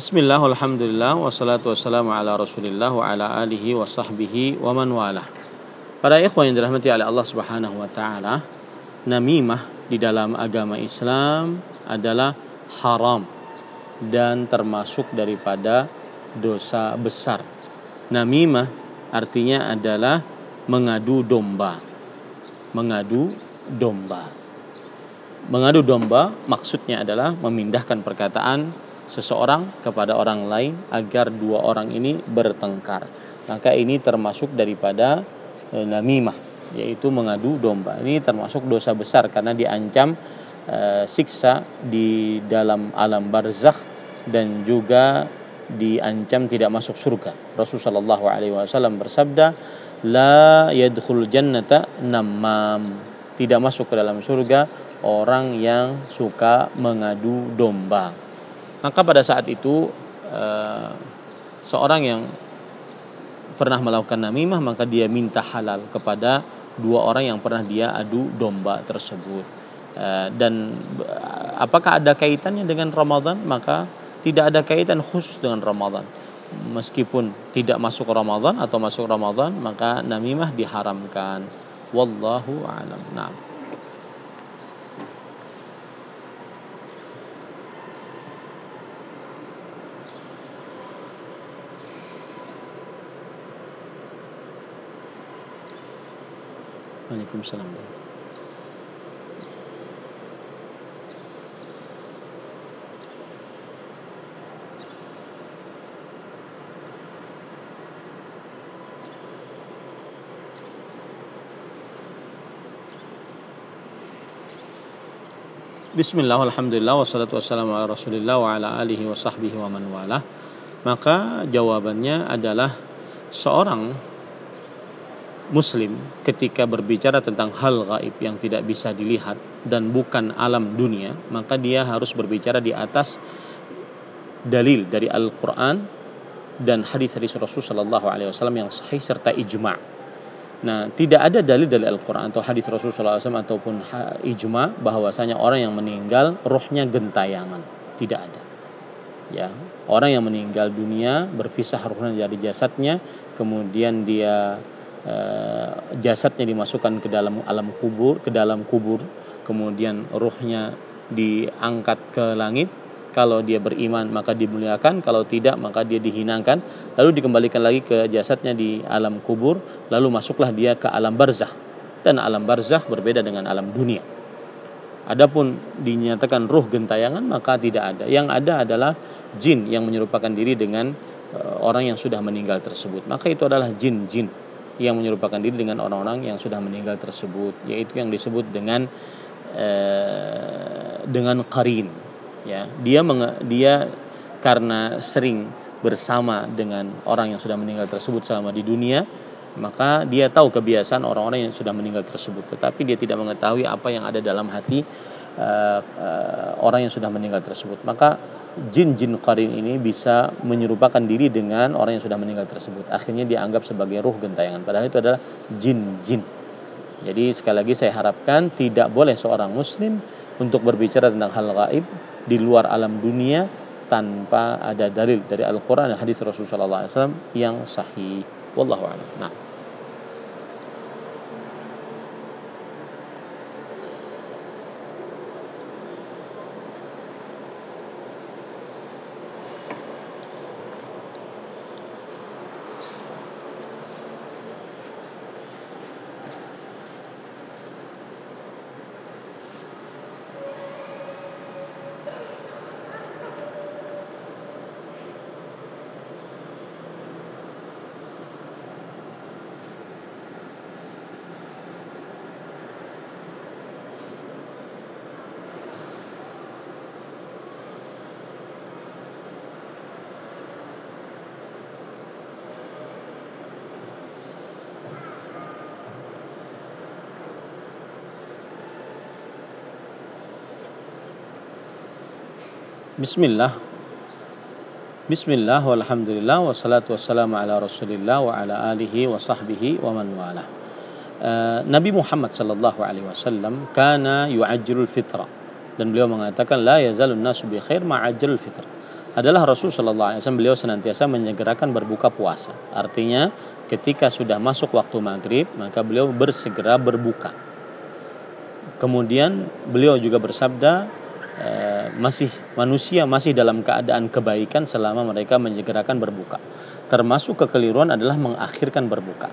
Bismillah, alhamdulillah, wassalatu wassalamu ala rasulillah wa ala alihi wa sahbihi wa man walah Para ikhwan yang dirahmati oleh Allah subhanahu wa ta'ala Namimah di dalam agama Islam adalah haram Dan termasuk daripada dosa besar Namimah artinya adalah mengadu domba Mengadu domba Mengadu domba maksudnya adalah memindahkan perkataan seseorang kepada orang lain agar dua orang ini bertengkar. Maka ini termasuk daripada e, namimah yaitu mengadu domba. Ini termasuk dosa besar karena diancam e, siksa di dalam alam barzakh dan juga diancam tidak masuk surga. Rasulullah saw bersabda, "La yadkhul jannata namam." Tidak masuk ke dalam surga orang yang suka mengadu domba. Maka pada saat itu eh, seorang yang pernah melakukan namimah maka dia minta halal kepada dua orang yang pernah dia adu domba tersebut. Eh, dan eh, apakah ada kaitannya dengan Ramadan? Maka tidak ada kaitan khusus dengan Ramadan. Meskipun tidak masuk Ramadan atau masuk Ramadan, maka namimah diharamkan. Wallahu a'lam. Nah. Waalaikumsalam Bismillah, alhamdulillah, wassalatu wassalamu ala rasulillah wa ala alihi wa sahbihi wa man wala Maka jawabannya adalah seorang Muslim ketika berbicara tentang hal gaib yang tidak bisa dilihat dan bukan alam dunia, maka dia harus berbicara di atas dalil dari Al-Qur'an dan hadis dari Rasulullah sallallahu alaihi wasallam yang sahih serta ijma'. Nah, tidak ada dalil dari Al-Qur'an atau hadis Rasulullah SAW ataupun ijma' bahwasanya orang yang meninggal rohnya gentayangan. Tidak ada. Ya, orang yang meninggal dunia berpisah rohnya dari jasadnya, kemudian dia Eh, jasadnya dimasukkan ke dalam alam kubur, ke dalam kubur, kemudian ruhnya diangkat ke langit. Kalau dia beriman maka dimuliakan, kalau tidak maka dia dihinakan. Lalu dikembalikan lagi ke jasadnya di alam kubur, lalu masuklah dia ke alam barzah. Dan alam barzah berbeda dengan alam dunia. Adapun dinyatakan ruh gentayangan maka tidak ada. Yang ada adalah jin yang menyerupakan diri dengan eh, orang yang sudah meninggal tersebut. Maka itu adalah jin-jin yang menyerupakan diri dengan orang-orang yang sudah meninggal tersebut yaitu yang disebut dengan eh, dengan karin ya dia menge, dia karena sering bersama dengan orang yang sudah meninggal tersebut selama di dunia maka dia tahu kebiasaan orang-orang yang sudah meninggal tersebut tetapi dia tidak mengetahui apa yang ada dalam hati eh, eh, orang yang sudah meninggal tersebut maka jin-jin qarin ini bisa menyerupakan diri dengan orang yang sudah meninggal tersebut. Akhirnya dianggap sebagai ruh gentayangan. Padahal itu adalah jin-jin. Jadi sekali lagi saya harapkan tidak boleh seorang muslim untuk berbicara tentang hal gaib di luar alam dunia tanpa ada dalil dari Al-Qur'an dan hadis Rasulullah SAW yang sahih. Wallahu a'lam. Nah. Bismillah Bismillah walhamdulillah wassalatu wassalamu ala rasulillah wa ala alihi wa sahbihi wa man wala eh, Nabi Muhammad sallallahu alaihi wasallam kana yu'ajjilul fitrah dan beliau mengatakan la yazalun nasu bi khair ma'ajjilul fitrah adalah Rasul Shallallahu Alaihi Wasallam beliau senantiasa menyegerakan berbuka puasa. Artinya ketika sudah masuk waktu maghrib maka beliau bersegera berbuka. Kemudian beliau juga bersabda e, masih manusia masih dalam keadaan kebaikan selama mereka menyegerakan berbuka. Termasuk kekeliruan adalah mengakhirkan berbuka.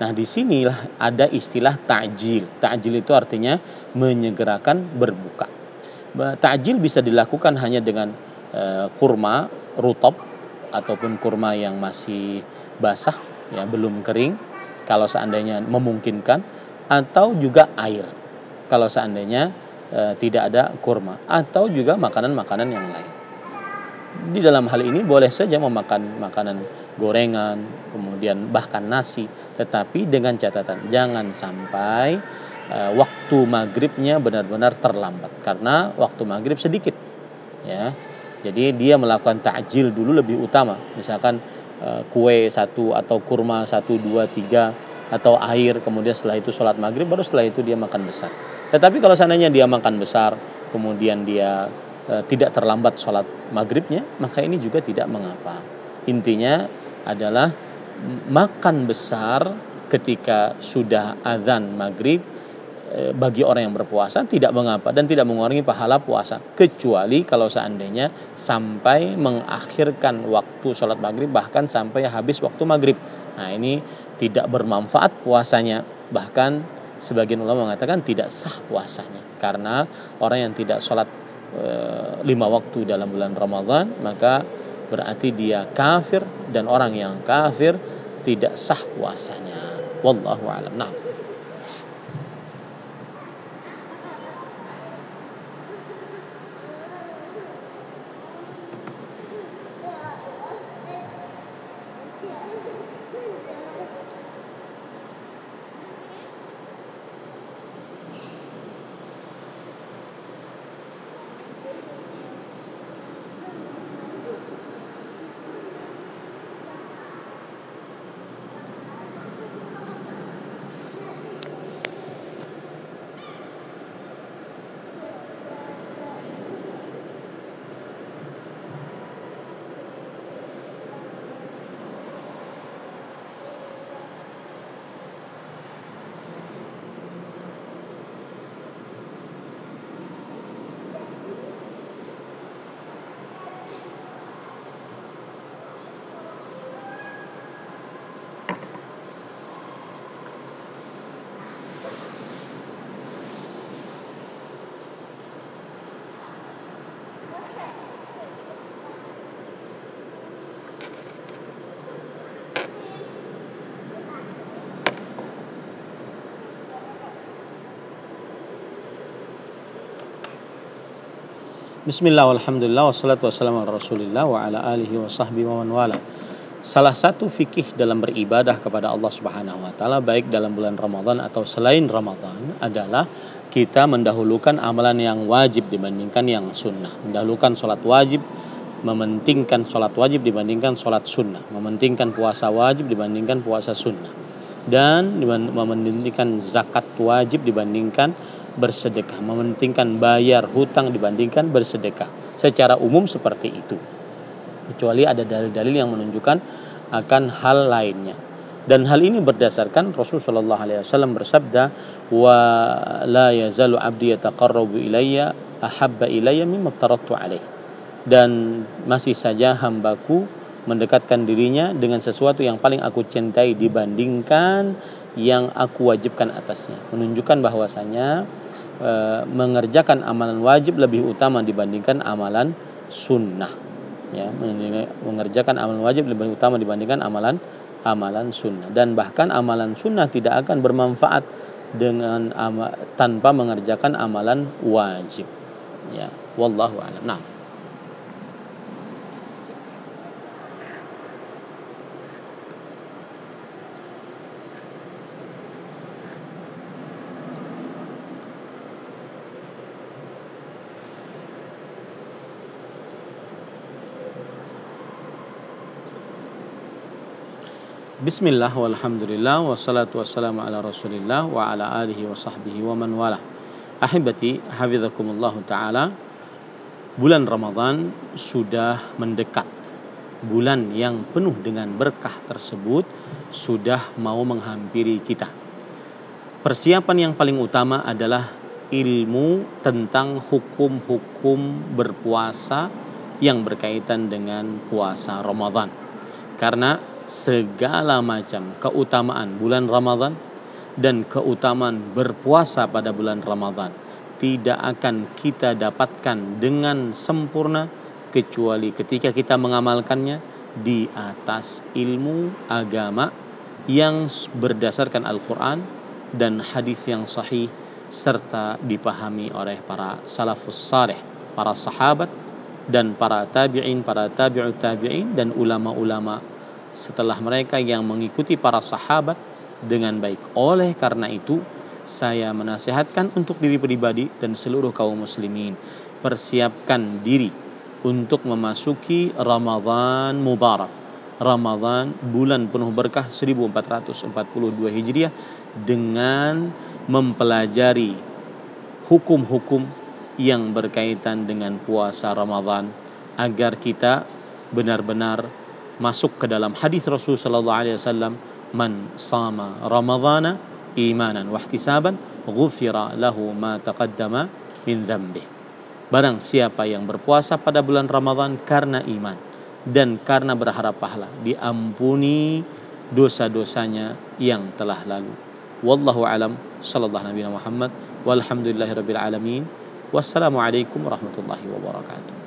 Nah, di sinilah ada istilah ta'jil. Ta'jil itu artinya menyegerakan berbuka. Ta'jil bisa dilakukan hanya dengan e, kurma rutab ataupun kurma yang masih basah ya belum kering kalau seandainya memungkinkan atau juga air kalau seandainya e, tidak ada kurma atau juga makanan-makanan yang lain. Di dalam hal ini boleh saja memakan makanan gorengan, kemudian bahkan nasi, tetapi dengan catatan jangan sampai e, waktu maghribnya benar-benar terlambat karena waktu maghrib sedikit, ya. Jadi dia melakukan takjil dulu lebih utama, misalkan e, kue satu atau kurma satu dua tiga atau air kemudian setelah itu sholat maghrib baru setelah itu dia makan besar tetapi kalau seandainya dia makan besar, kemudian dia e, tidak terlambat sholat maghribnya, maka ini juga tidak mengapa. Intinya adalah makan besar ketika sudah azan maghrib e, bagi orang yang berpuasa tidak mengapa dan tidak mengurangi pahala puasa kecuali kalau seandainya sampai mengakhirkan waktu sholat maghrib bahkan sampai habis waktu maghrib nah ini tidak bermanfaat puasanya bahkan sebagian ulama mengatakan tidak sah puasanya karena orang yang tidak sholat eh, lima waktu dalam bulan Ramadan maka berarti dia kafir dan orang yang kafir tidak sah puasanya. Wallahu a'lam. Nah. Bismillah, alhamdulillah, wassalatu wassalamu ala rasulillah wa ala alihi wa sahbihi wa man wala. Salah satu fikih dalam beribadah kepada Allah Subhanahu wa taala baik dalam bulan Ramadan atau selain Ramadan adalah kita mendahulukan amalan yang wajib dibandingkan yang sunnah. Mendahulukan sholat wajib, mementingkan sholat wajib dibandingkan sholat sunnah. Mementingkan puasa wajib dibandingkan puasa sunnah. Dan mementingkan zakat wajib dibandingkan bersedekah, mementingkan bayar hutang dibandingkan bersedekah. Secara umum seperti itu. Kecuali ada dalil-dalil yang menunjukkan akan hal lainnya. Dan hal ini berdasarkan Rasulullah Shallallahu Alaihi Wasallam bersabda, wa la yazalu abdi yataqarrabu ilayya ahabba ilayya mimma alaih. Dan masih saja hambaku mendekatkan dirinya dengan sesuatu yang paling aku cintai dibandingkan yang aku wajibkan atasnya menunjukkan bahwasanya e, mengerjakan amalan wajib lebih utama dibandingkan amalan sunnah ya mengerjakan amalan wajib lebih utama dibandingkan amalan amalan sunnah dan bahkan amalan sunnah tidak akan bermanfaat dengan tanpa mengerjakan amalan wajib ya wallahu a'lam nah Bismillah walhamdulillah wassalatu wassalamu ala rasulillah wa ala alihi wa sahbihi wa man wala Ahibati hafizakumullah ta'ala Bulan Ramadan sudah mendekat Bulan yang penuh dengan berkah tersebut sudah mau menghampiri kita Persiapan yang paling utama adalah ilmu tentang hukum-hukum berpuasa yang berkaitan dengan puasa Ramadan karena segala macam keutamaan bulan Ramadan dan keutamaan berpuasa pada bulan Ramadan tidak akan kita dapatkan dengan sempurna kecuali ketika kita mengamalkannya di atas ilmu agama yang berdasarkan Al-Qur'an dan hadis yang sahih serta dipahami oleh para salafus saleh, para sahabat dan para tabi'in, para tabi'ut tabi'in dan ulama-ulama setelah mereka yang mengikuti para sahabat dengan baik. Oleh karena itu, saya menasihatkan untuk diri pribadi dan seluruh kaum muslimin, persiapkan diri untuk memasuki Ramadan Mubarak. Ramadan bulan penuh berkah 1442 Hijriah dengan mempelajari hukum-hukum yang berkaitan dengan puasa Ramadan agar kita benar-benar masuk ke dalam hadis Rasul sallallahu alaihi wasallam man sama ramadhana imanan wa ihtisaban ghufira lahu ma taqaddama min dhanbi barang siapa yang berpuasa pada bulan Ramadan karena iman dan karena berharap pahala diampuni dosa-dosanya yang telah lalu wallahu alam sallallahu nabi Muhammad walhamdulillahirabbil alamin alaikum warahmatullahi wabarakatuh